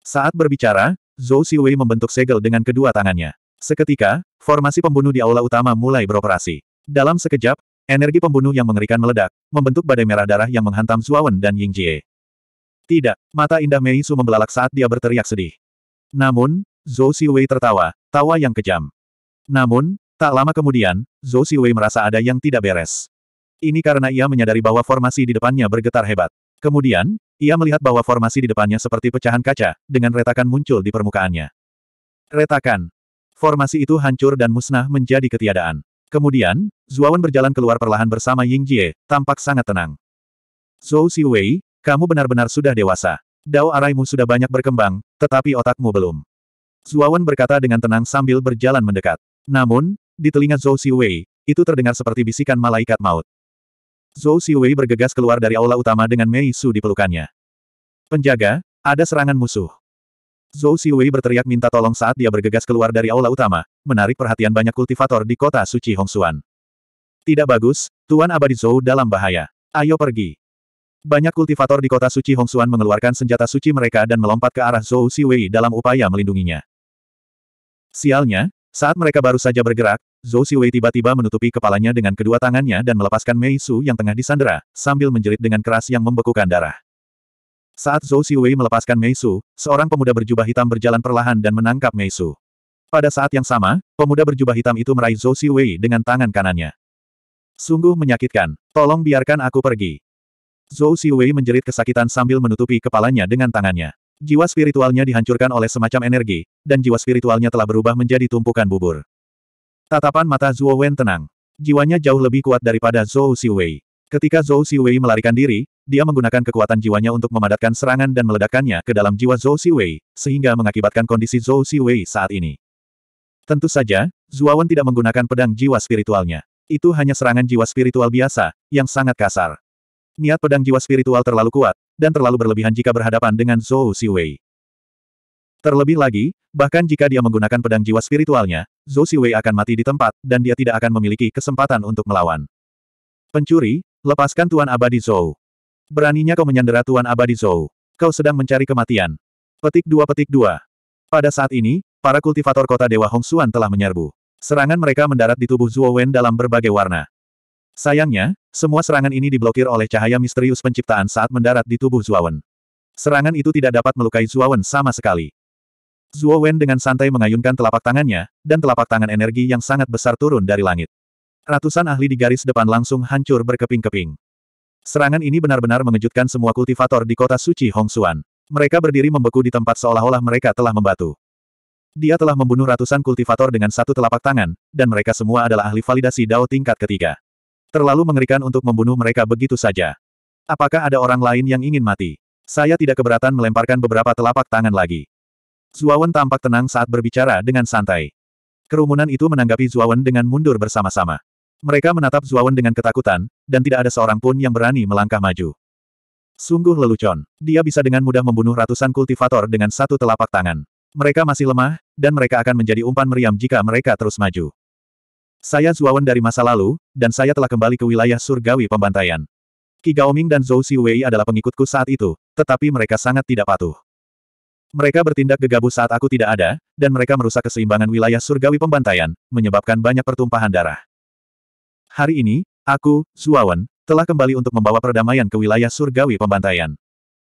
Saat berbicara, Zhou Siwei membentuk segel dengan kedua tangannya. Seketika, formasi pembunuh di aula utama mulai beroperasi. Dalam sekejap, energi pembunuh yang mengerikan meledak, membentuk badai merah darah yang menghantam Zuawan dan Ying Jie. Tidak, mata indah Mei Su membelalak saat dia berteriak sedih. Namun, Zhou Siwei tertawa, tawa yang kejam. Namun, Tak lama kemudian, Zhou Siwei merasa ada yang tidak beres. Ini karena ia menyadari bahwa formasi di depannya bergetar hebat. Kemudian, ia melihat bahwa formasi di depannya seperti pecahan kaca, dengan retakan muncul di permukaannya. Retakan. Formasi itu hancur dan musnah menjadi ketiadaan. Kemudian, Zuawan berjalan keluar perlahan bersama Ying Jie, tampak sangat tenang. Zhou Siwei, kamu benar-benar sudah dewasa. Dao araimu sudah banyak berkembang, tetapi otakmu belum. Zuawan berkata dengan tenang sambil berjalan mendekat. Namun, di telinga Zhou Siwei, itu terdengar seperti bisikan malaikat maut. Zhou Siwei bergegas keluar dari aula utama dengan Mei Su di pelukannya. Penjaga, ada serangan musuh. Zhou Siwei berteriak minta tolong saat dia bergegas keluar dari aula utama, menarik perhatian banyak kultivator di kota suci Hongsuan. Tidak bagus, Tuan Abadi Zhou dalam bahaya. Ayo pergi. Banyak kultivator di kota suci Hongsuan mengeluarkan senjata suci mereka dan melompat ke arah Zhou Siwei dalam upaya melindunginya. Sialnya, saat mereka baru saja bergerak, Zhou Siwei tiba-tiba menutupi kepalanya dengan kedua tangannya dan melepaskan Mei Su yang tengah disandera, sambil menjerit dengan keras yang membekukan darah. Saat Zhou Siwei melepaskan Mei Su, seorang pemuda berjubah hitam berjalan perlahan dan menangkap Mei Su. Pada saat yang sama, pemuda berjubah hitam itu meraih Zhou Siwei dengan tangan kanannya. Sungguh menyakitkan. Tolong biarkan aku pergi. Zhou Siwei menjerit kesakitan sambil menutupi kepalanya dengan tangannya. Jiwa spiritualnya dihancurkan oleh semacam energi, dan jiwa spiritualnya telah berubah menjadi tumpukan bubur. Tatapan mata Zhuo Wen tenang. Jiwanya jauh lebih kuat daripada Zhou Siwei. Ketika Zhou Siwei melarikan diri, dia menggunakan kekuatan jiwanya untuk memadatkan serangan dan meledakkannya ke dalam jiwa Zhou Siwei, sehingga mengakibatkan kondisi Zhou Siwei saat ini. Tentu saja, Wen tidak menggunakan pedang jiwa spiritualnya. Itu hanya serangan jiwa spiritual biasa, yang sangat kasar. Niat pedang jiwa spiritual terlalu kuat, dan terlalu berlebihan jika berhadapan dengan Zhou Siwei. Terlebih lagi, bahkan jika dia menggunakan pedang jiwa spiritualnya, Zhou Siwei akan mati di tempat, dan dia tidak akan memiliki kesempatan untuk melawan. Pencuri, lepaskan Tuan Abadi Zhou. Beraninya kau menyandera Tuan Abadi Zhou. Kau sedang mencari kematian. Petik dua petik dua. Pada saat ini, para kultivator kota Dewa Hongsuan telah menyerbu. Serangan mereka mendarat di tubuh Zhuowen Wen dalam berbagai warna. Sayangnya, semua serangan ini diblokir oleh cahaya misterius penciptaan saat mendarat di tubuh Zuawan. Serangan itu tidak dapat melukai Zuawan sama sekali. Zuo dengan santai mengayunkan telapak tangannya, dan telapak tangan energi yang sangat besar turun dari langit. Ratusan ahli di garis depan langsung hancur berkeping-keping. Serangan ini benar-benar mengejutkan semua kultivator di kota suci Hongsuan. Mereka berdiri membeku di tempat seolah-olah mereka telah membatu. Dia telah membunuh ratusan kultivator dengan satu telapak tangan, dan mereka semua adalah ahli validasi Dao tingkat ketiga. Terlalu mengerikan untuk membunuh mereka begitu saja. Apakah ada orang lain yang ingin mati? Saya tidak keberatan melemparkan beberapa telapak tangan lagi. Zuawan tampak tenang saat berbicara dengan santai. Kerumunan itu menanggapi Zuawan dengan mundur bersama-sama. Mereka menatap Zuawan dengan ketakutan, dan tidak ada seorang pun yang berani melangkah maju. Sungguh lelucon. Dia bisa dengan mudah membunuh ratusan kultivator dengan satu telapak tangan. Mereka masih lemah, dan mereka akan menjadi umpan meriam jika mereka terus maju. Saya Zuawan dari masa lalu, dan saya telah kembali ke wilayah surgawi pembantaian. Qi Gaoming dan Zhou Xiwei adalah pengikutku saat itu, tetapi mereka sangat tidak patuh. Mereka bertindak gegabah saat aku tidak ada, dan mereka merusak keseimbangan wilayah surgawi pembantaian, menyebabkan banyak pertumpahan darah. Hari ini, aku, Zuawan, telah kembali untuk membawa perdamaian ke wilayah surgawi pembantaian.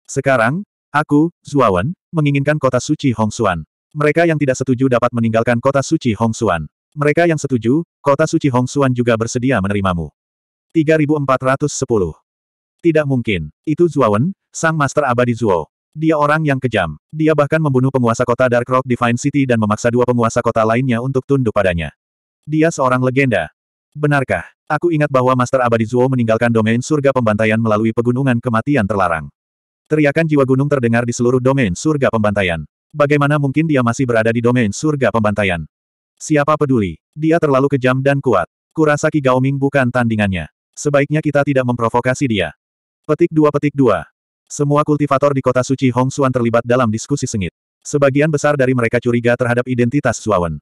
Sekarang, aku, Zuawan, menginginkan kota suci Hongsuan. Mereka yang tidak setuju dapat meninggalkan kota suci Hongsuan. Mereka yang setuju, kota suci Hong Xuan juga bersedia menerimamu. 3410. Tidak mungkin. Itu Zuowen, sang master abadi Zuo. Dia orang yang kejam. Dia bahkan membunuh penguasa kota Dark Rock Divine City dan memaksa dua penguasa kota lainnya untuk tunduk padanya. Dia seorang legenda. Benarkah? Aku ingat bahwa Master Abadi Zuo meninggalkan domain surga pembantaian melalui pegunungan kematian terlarang. Teriakan jiwa gunung terdengar di seluruh domain surga pembantaian. Bagaimana mungkin dia masih berada di domain surga pembantaian? Siapa peduli? Dia terlalu kejam dan kuat. Kurasa Ki Gaoming bukan tandingannya. Sebaiknya kita tidak memprovokasi dia. Petik dua petik dua. Semua kultivator di kota suci Hong Hongsuan terlibat dalam diskusi sengit. Sebagian besar dari mereka curiga terhadap identitas Zuawan.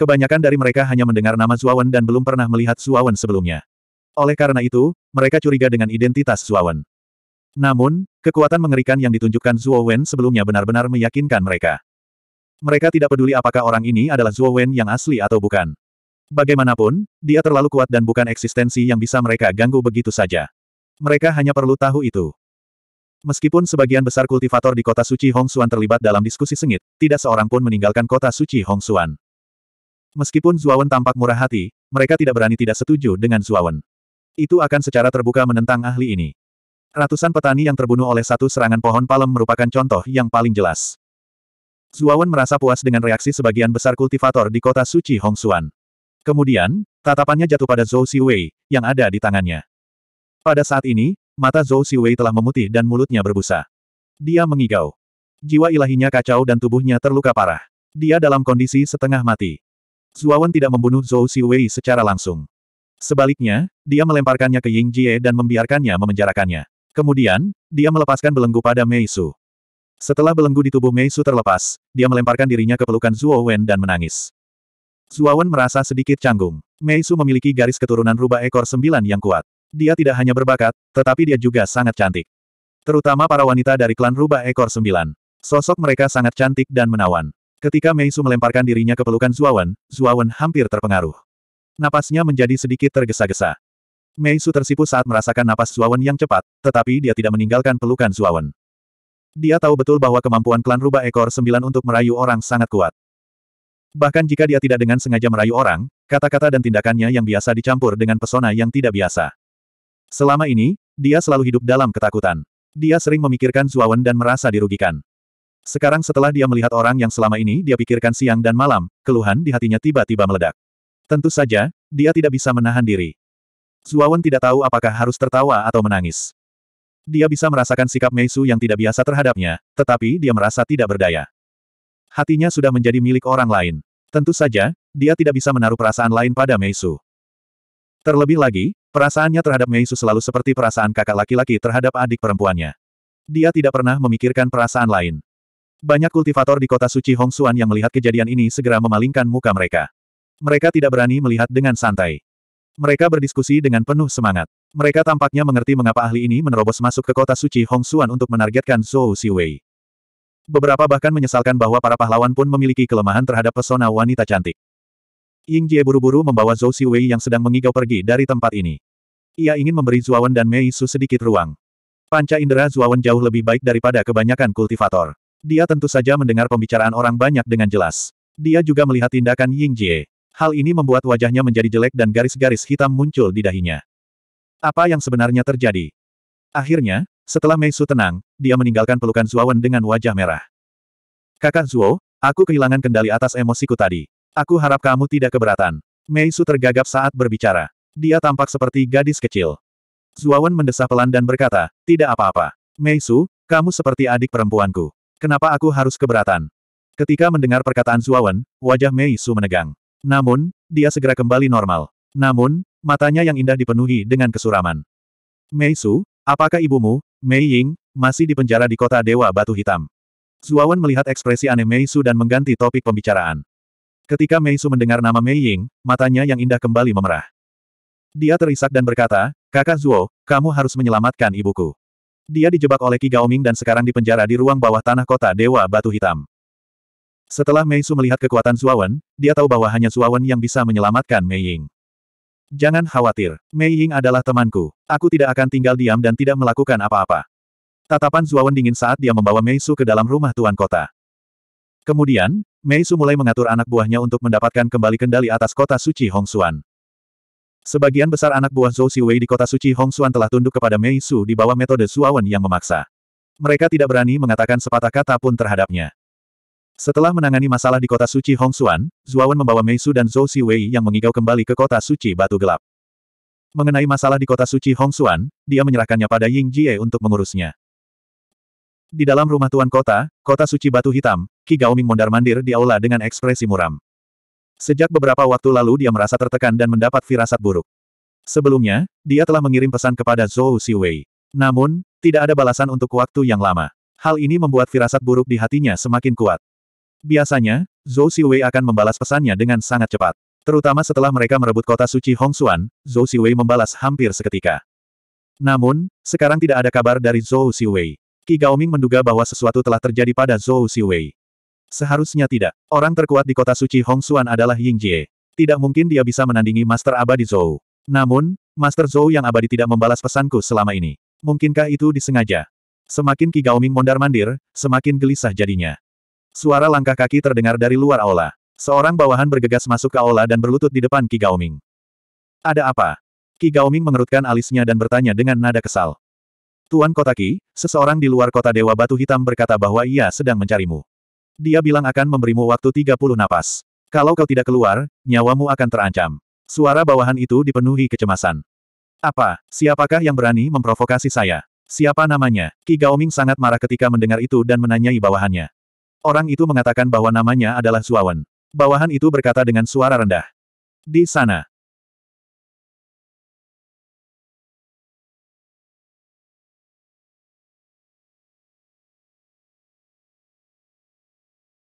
Kebanyakan dari mereka hanya mendengar nama Zuawan dan belum pernah melihat Zuawan sebelumnya. Oleh karena itu, mereka curiga dengan identitas Zuawan. Namun, kekuatan mengerikan yang ditunjukkan Zuo Wen sebelumnya benar-benar meyakinkan mereka. Mereka tidak peduli apakah orang ini adalah Zhuo Wen yang asli atau bukan. Bagaimanapun, dia terlalu kuat dan bukan eksistensi yang bisa mereka ganggu begitu saja. Mereka hanya perlu tahu itu. Meskipun sebagian besar kultivator di kota suci Hongsuan terlibat dalam diskusi sengit, tidak seorang pun meninggalkan kota suci Hongsuan. Meskipun Zuawan tampak murah hati, mereka tidak berani tidak setuju dengan Zuawan. Itu akan secara terbuka menentang ahli ini. Ratusan petani yang terbunuh oleh satu serangan pohon palem merupakan contoh yang paling jelas. Zuawan merasa puas dengan reaksi sebagian besar kultivator di kota suci Hongsuan. Kemudian, tatapannya jatuh pada Zhou Siwei, yang ada di tangannya. Pada saat ini, mata Zhou Siwei telah memutih dan mulutnya berbusa. Dia mengigau. Jiwa ilahinya kacau dan tubuhnya terluka parah. Dia dalam kondisi setengah mati. Zuawan tidak membunuh Zhou Siwei secara langsung. Sebaliknya, dia melemparkannya ke Ying Jie dan membiarkannya memenjarakannya. Kemudian, dia melepaskan belenggu pada Mei Su. Setelah belenggu di tubuh Mei Su terlepas, dia melemparkan dirinya ke pelukan Zhuo Wen dan menangis. Zhuo Wen merasa sedikit canggung. Mei Su memiliki garis keturunan rubah ekor sembilan yang kuat. Dia tidak hanya berbakat, tetapi dia juga sangat cantik. Terutama para wanita dari klan rubah ekor sembilan. Sosok mereka sangat cantik dan menawan. Ketika Mei Su melemparkan dirinya ke pelukan Wen, Zuawan, Wen hampir terpengaruh. Napasnya menjadi sedikit tergesa-gesa. Mei Su tersipu saat merasakan napas Wen yang cepat, tetapi dia tidak meninggalkan pelukan Wen. Dia tahu betul bahwa kemampuan klan rubah ekor sembilan untuk merayu orang sangat kuat. Bahkan jika dia tidak dengan sengaja merayu orang, kata-kata dan tindakannya yang biasa dicampur dengan pesona yang tidak biasa. Selama ini, dia selalu hidup dalam ketakutan. Dia sering memikirkan Zuawan dan merasa dirugikan. Sekarang setelah dia melihat orang yang selama ini dia pikirkan siang dan malam, keluhan di hatinya tiba-tiba meledak. Tentu saja, dia tidak bisa menahan diri. Zuawan tidak tahu apakah harus tertawa atau menangis. Dia bisa merasakan sikap Meisu yang tidak biasa terhadapnya, tetapi dia merasa tidak berdaya. Hatinya sudah menjadi milik orang lain. Tentu saja, dia tidak bisa menaruh perasaan lain pada Meisu. Terlebih lagi, perasaannya terhadap Meisu selalu seperti perasaan kakak laki-laki terhadap adik perempuannya. Dia tidak pernah memikirkan perasaan lain. Banyak kultivator di kota suci Hongsuan yang melihat kejadian ini segera memalingkan muka mereka. Mereka tidak berani melihat dengan santai. Mereka berdiskusi dengan penuh semangat. Mereka tampaknya mengerti mengapa ahli ini menerobos masuk ke kota suci Hong Xuan untuk menargetkan Zhou Siwei. Beberapa bahkan menyesalkan bahwa para pahlawan pun memiliki kelemahan terhadap pesona wanita cantik. Ying Jie buru-buru membawa Zhou Siwei yang sedang mengigau pergi dari tempat ini. Ia ingin memberi Zuawan dan Mei Su sedikit ruang. Panca indera Zuawan jauh lebih baik daripada kebanyakan kultivator. Dia tentu saja mendengar pembicaraan orang banyak dengan jelas. Dia juga melihat tindakan Ying Jie. Hal ini membuat wajahnya menjadi jelek dan garis-garis hitam muncul di dahinya. Apa yang sebenarnya terjadi? Akhirnya, setelah Mei Su tenang, dia meninggalkan pelukan Zuawan dengan wajah merah. Kakak Zuo, aku kehilangan kendali atas emosiku tadi. Aku harap kamu tidak keberatan. Mei Su tergagap saat berbicara. Dia tampak seperti gadis kecil. Zuawan mendesah pelan dan berkata, tidak apa-apa. Mei Su, kamu seperti adik perempuanku. Kenapa aku harus keberatan? Ketika mendengar perkataan Zuawan, wajah Mei Su menegang. Namun, dia segera kembali normal. Namun, matanya yang indah dipenuhi dengan kesuraman. Mei Su, apakah ibumu, Mei Ying, masih dipenjara di kota Dewa Batu Hitam? Zuawan melihat ekspresi aneh Mei Su dan mengganti topik pembicaraan. Ketika Mei Su mendengar nama Mei Ying, matanya yang indah kembali memerah. Dia terisak dan berkata, Kakak Zuo, kamu harus menyelamatkan ibuku. Dia dijebak oleh Qi Gaoming dan sekarang dipenjara di ruang bawah tanah kota Dewa Batu Hitam. Setelah Mei Su melihat kekuatan Zuawan, dia tahu bahwa hanya Zuawan yang bisa menyelamatkan Mei Ying. Jangan khawatir, Mei Ying adalah temanku. Aku tidak akan tinggal diam dan tidak melakukan apa-apa. Tatapan Zuawan dingin saat dia membawa Mei Su ke dalam rumah tuan kota. Kemudian, Mei Su mulai mengatur anak buahnya untuk mendapatkan kembali kendali atas kota suci Hongsuan. Sebagian besar anak buah Zhou Siwei di kota suci Hongsuan telah tunduk kepada Mei Su di bawah metode Zuawan yang memaksa. Mereka tidak berani mengatakan sepatah kata pun terhadapnya. Setelah menangani masalah di kota suci Hongsuan, Zuawan membawa Meisu dan Zhou Siwei yang mengigau kembali ke kota suci Batu Gelap. Mengenai masalah di kota suci Hongsuan, dia menyerahkannya pada Ying Jie untuk mengurusnya. Di dalam rumah tuan kota, kota suci Batu Hitam, Qi Gaoming mondar-mandir di aula dengan ekspresi muram. Sejak beberapa waktu lalu dia merasa tertekan dan mendapat firasat buruk. Sebelumnya, dia telah mengirim pesan kepada Zhou Siwei. Namun, tidak ada balasan untuk waktu yang lama. Hal ini membuat firasat buruk di hatinya semakin kuat. Biasanya, Zhou Siwei akan membalas pesannya dengan sangat cepat. Terutama setelah mereka merebut kota suci Hongxuan, Zhou Siwei membalas hampir seketika. Namun, sekarang tidak ada kabar dari Zhou Siwei. Qi Gaoming menduga bahwa sesuatu telah terjadi pada Zhou Siwei. Seharusnya tidak. Orang terkuat di kota suci Hongxuan adalah Ying Jie. Tidak mungkin dia bisa menandingi Master Abadi Zhou. Namun, Master Zhou yang abadi tidak membalas pesanku selama ini. Mungkinkah itu disengaja? Semakin Qi Gaoming mondar-mandir, semakin gelisah jadinya. Suara langkah kaki terdengar dari luar aula. Seorang bawahan bergegas masuk ke aula dan berlutut di depan Qi Gaoming. Ada apa? Qi Gaoming mengerutkan alisnya dan bertanya dengan nada kesal. Tuan Kota Qi, seseorang di luar kota Dewa Batu Hitam berkata bahwa ia sedang mencarimu. Dia bilang akan memberimu waktu 30 napas. Kalau kau tidak keluar, nyawamu akan terancam. Suara bawahan itu dipenuhi kecemasan. Apa, siapakah yang berani memprovokasi saya? Siapa namanya? Qi Gaoming sangat marah ketika mendengar itu dan menanyai bawahannya. Orang itu mengatakan bahwa namanya adalah Zuawan. Bawahan itu berkata dengan suara rendah. Di sana,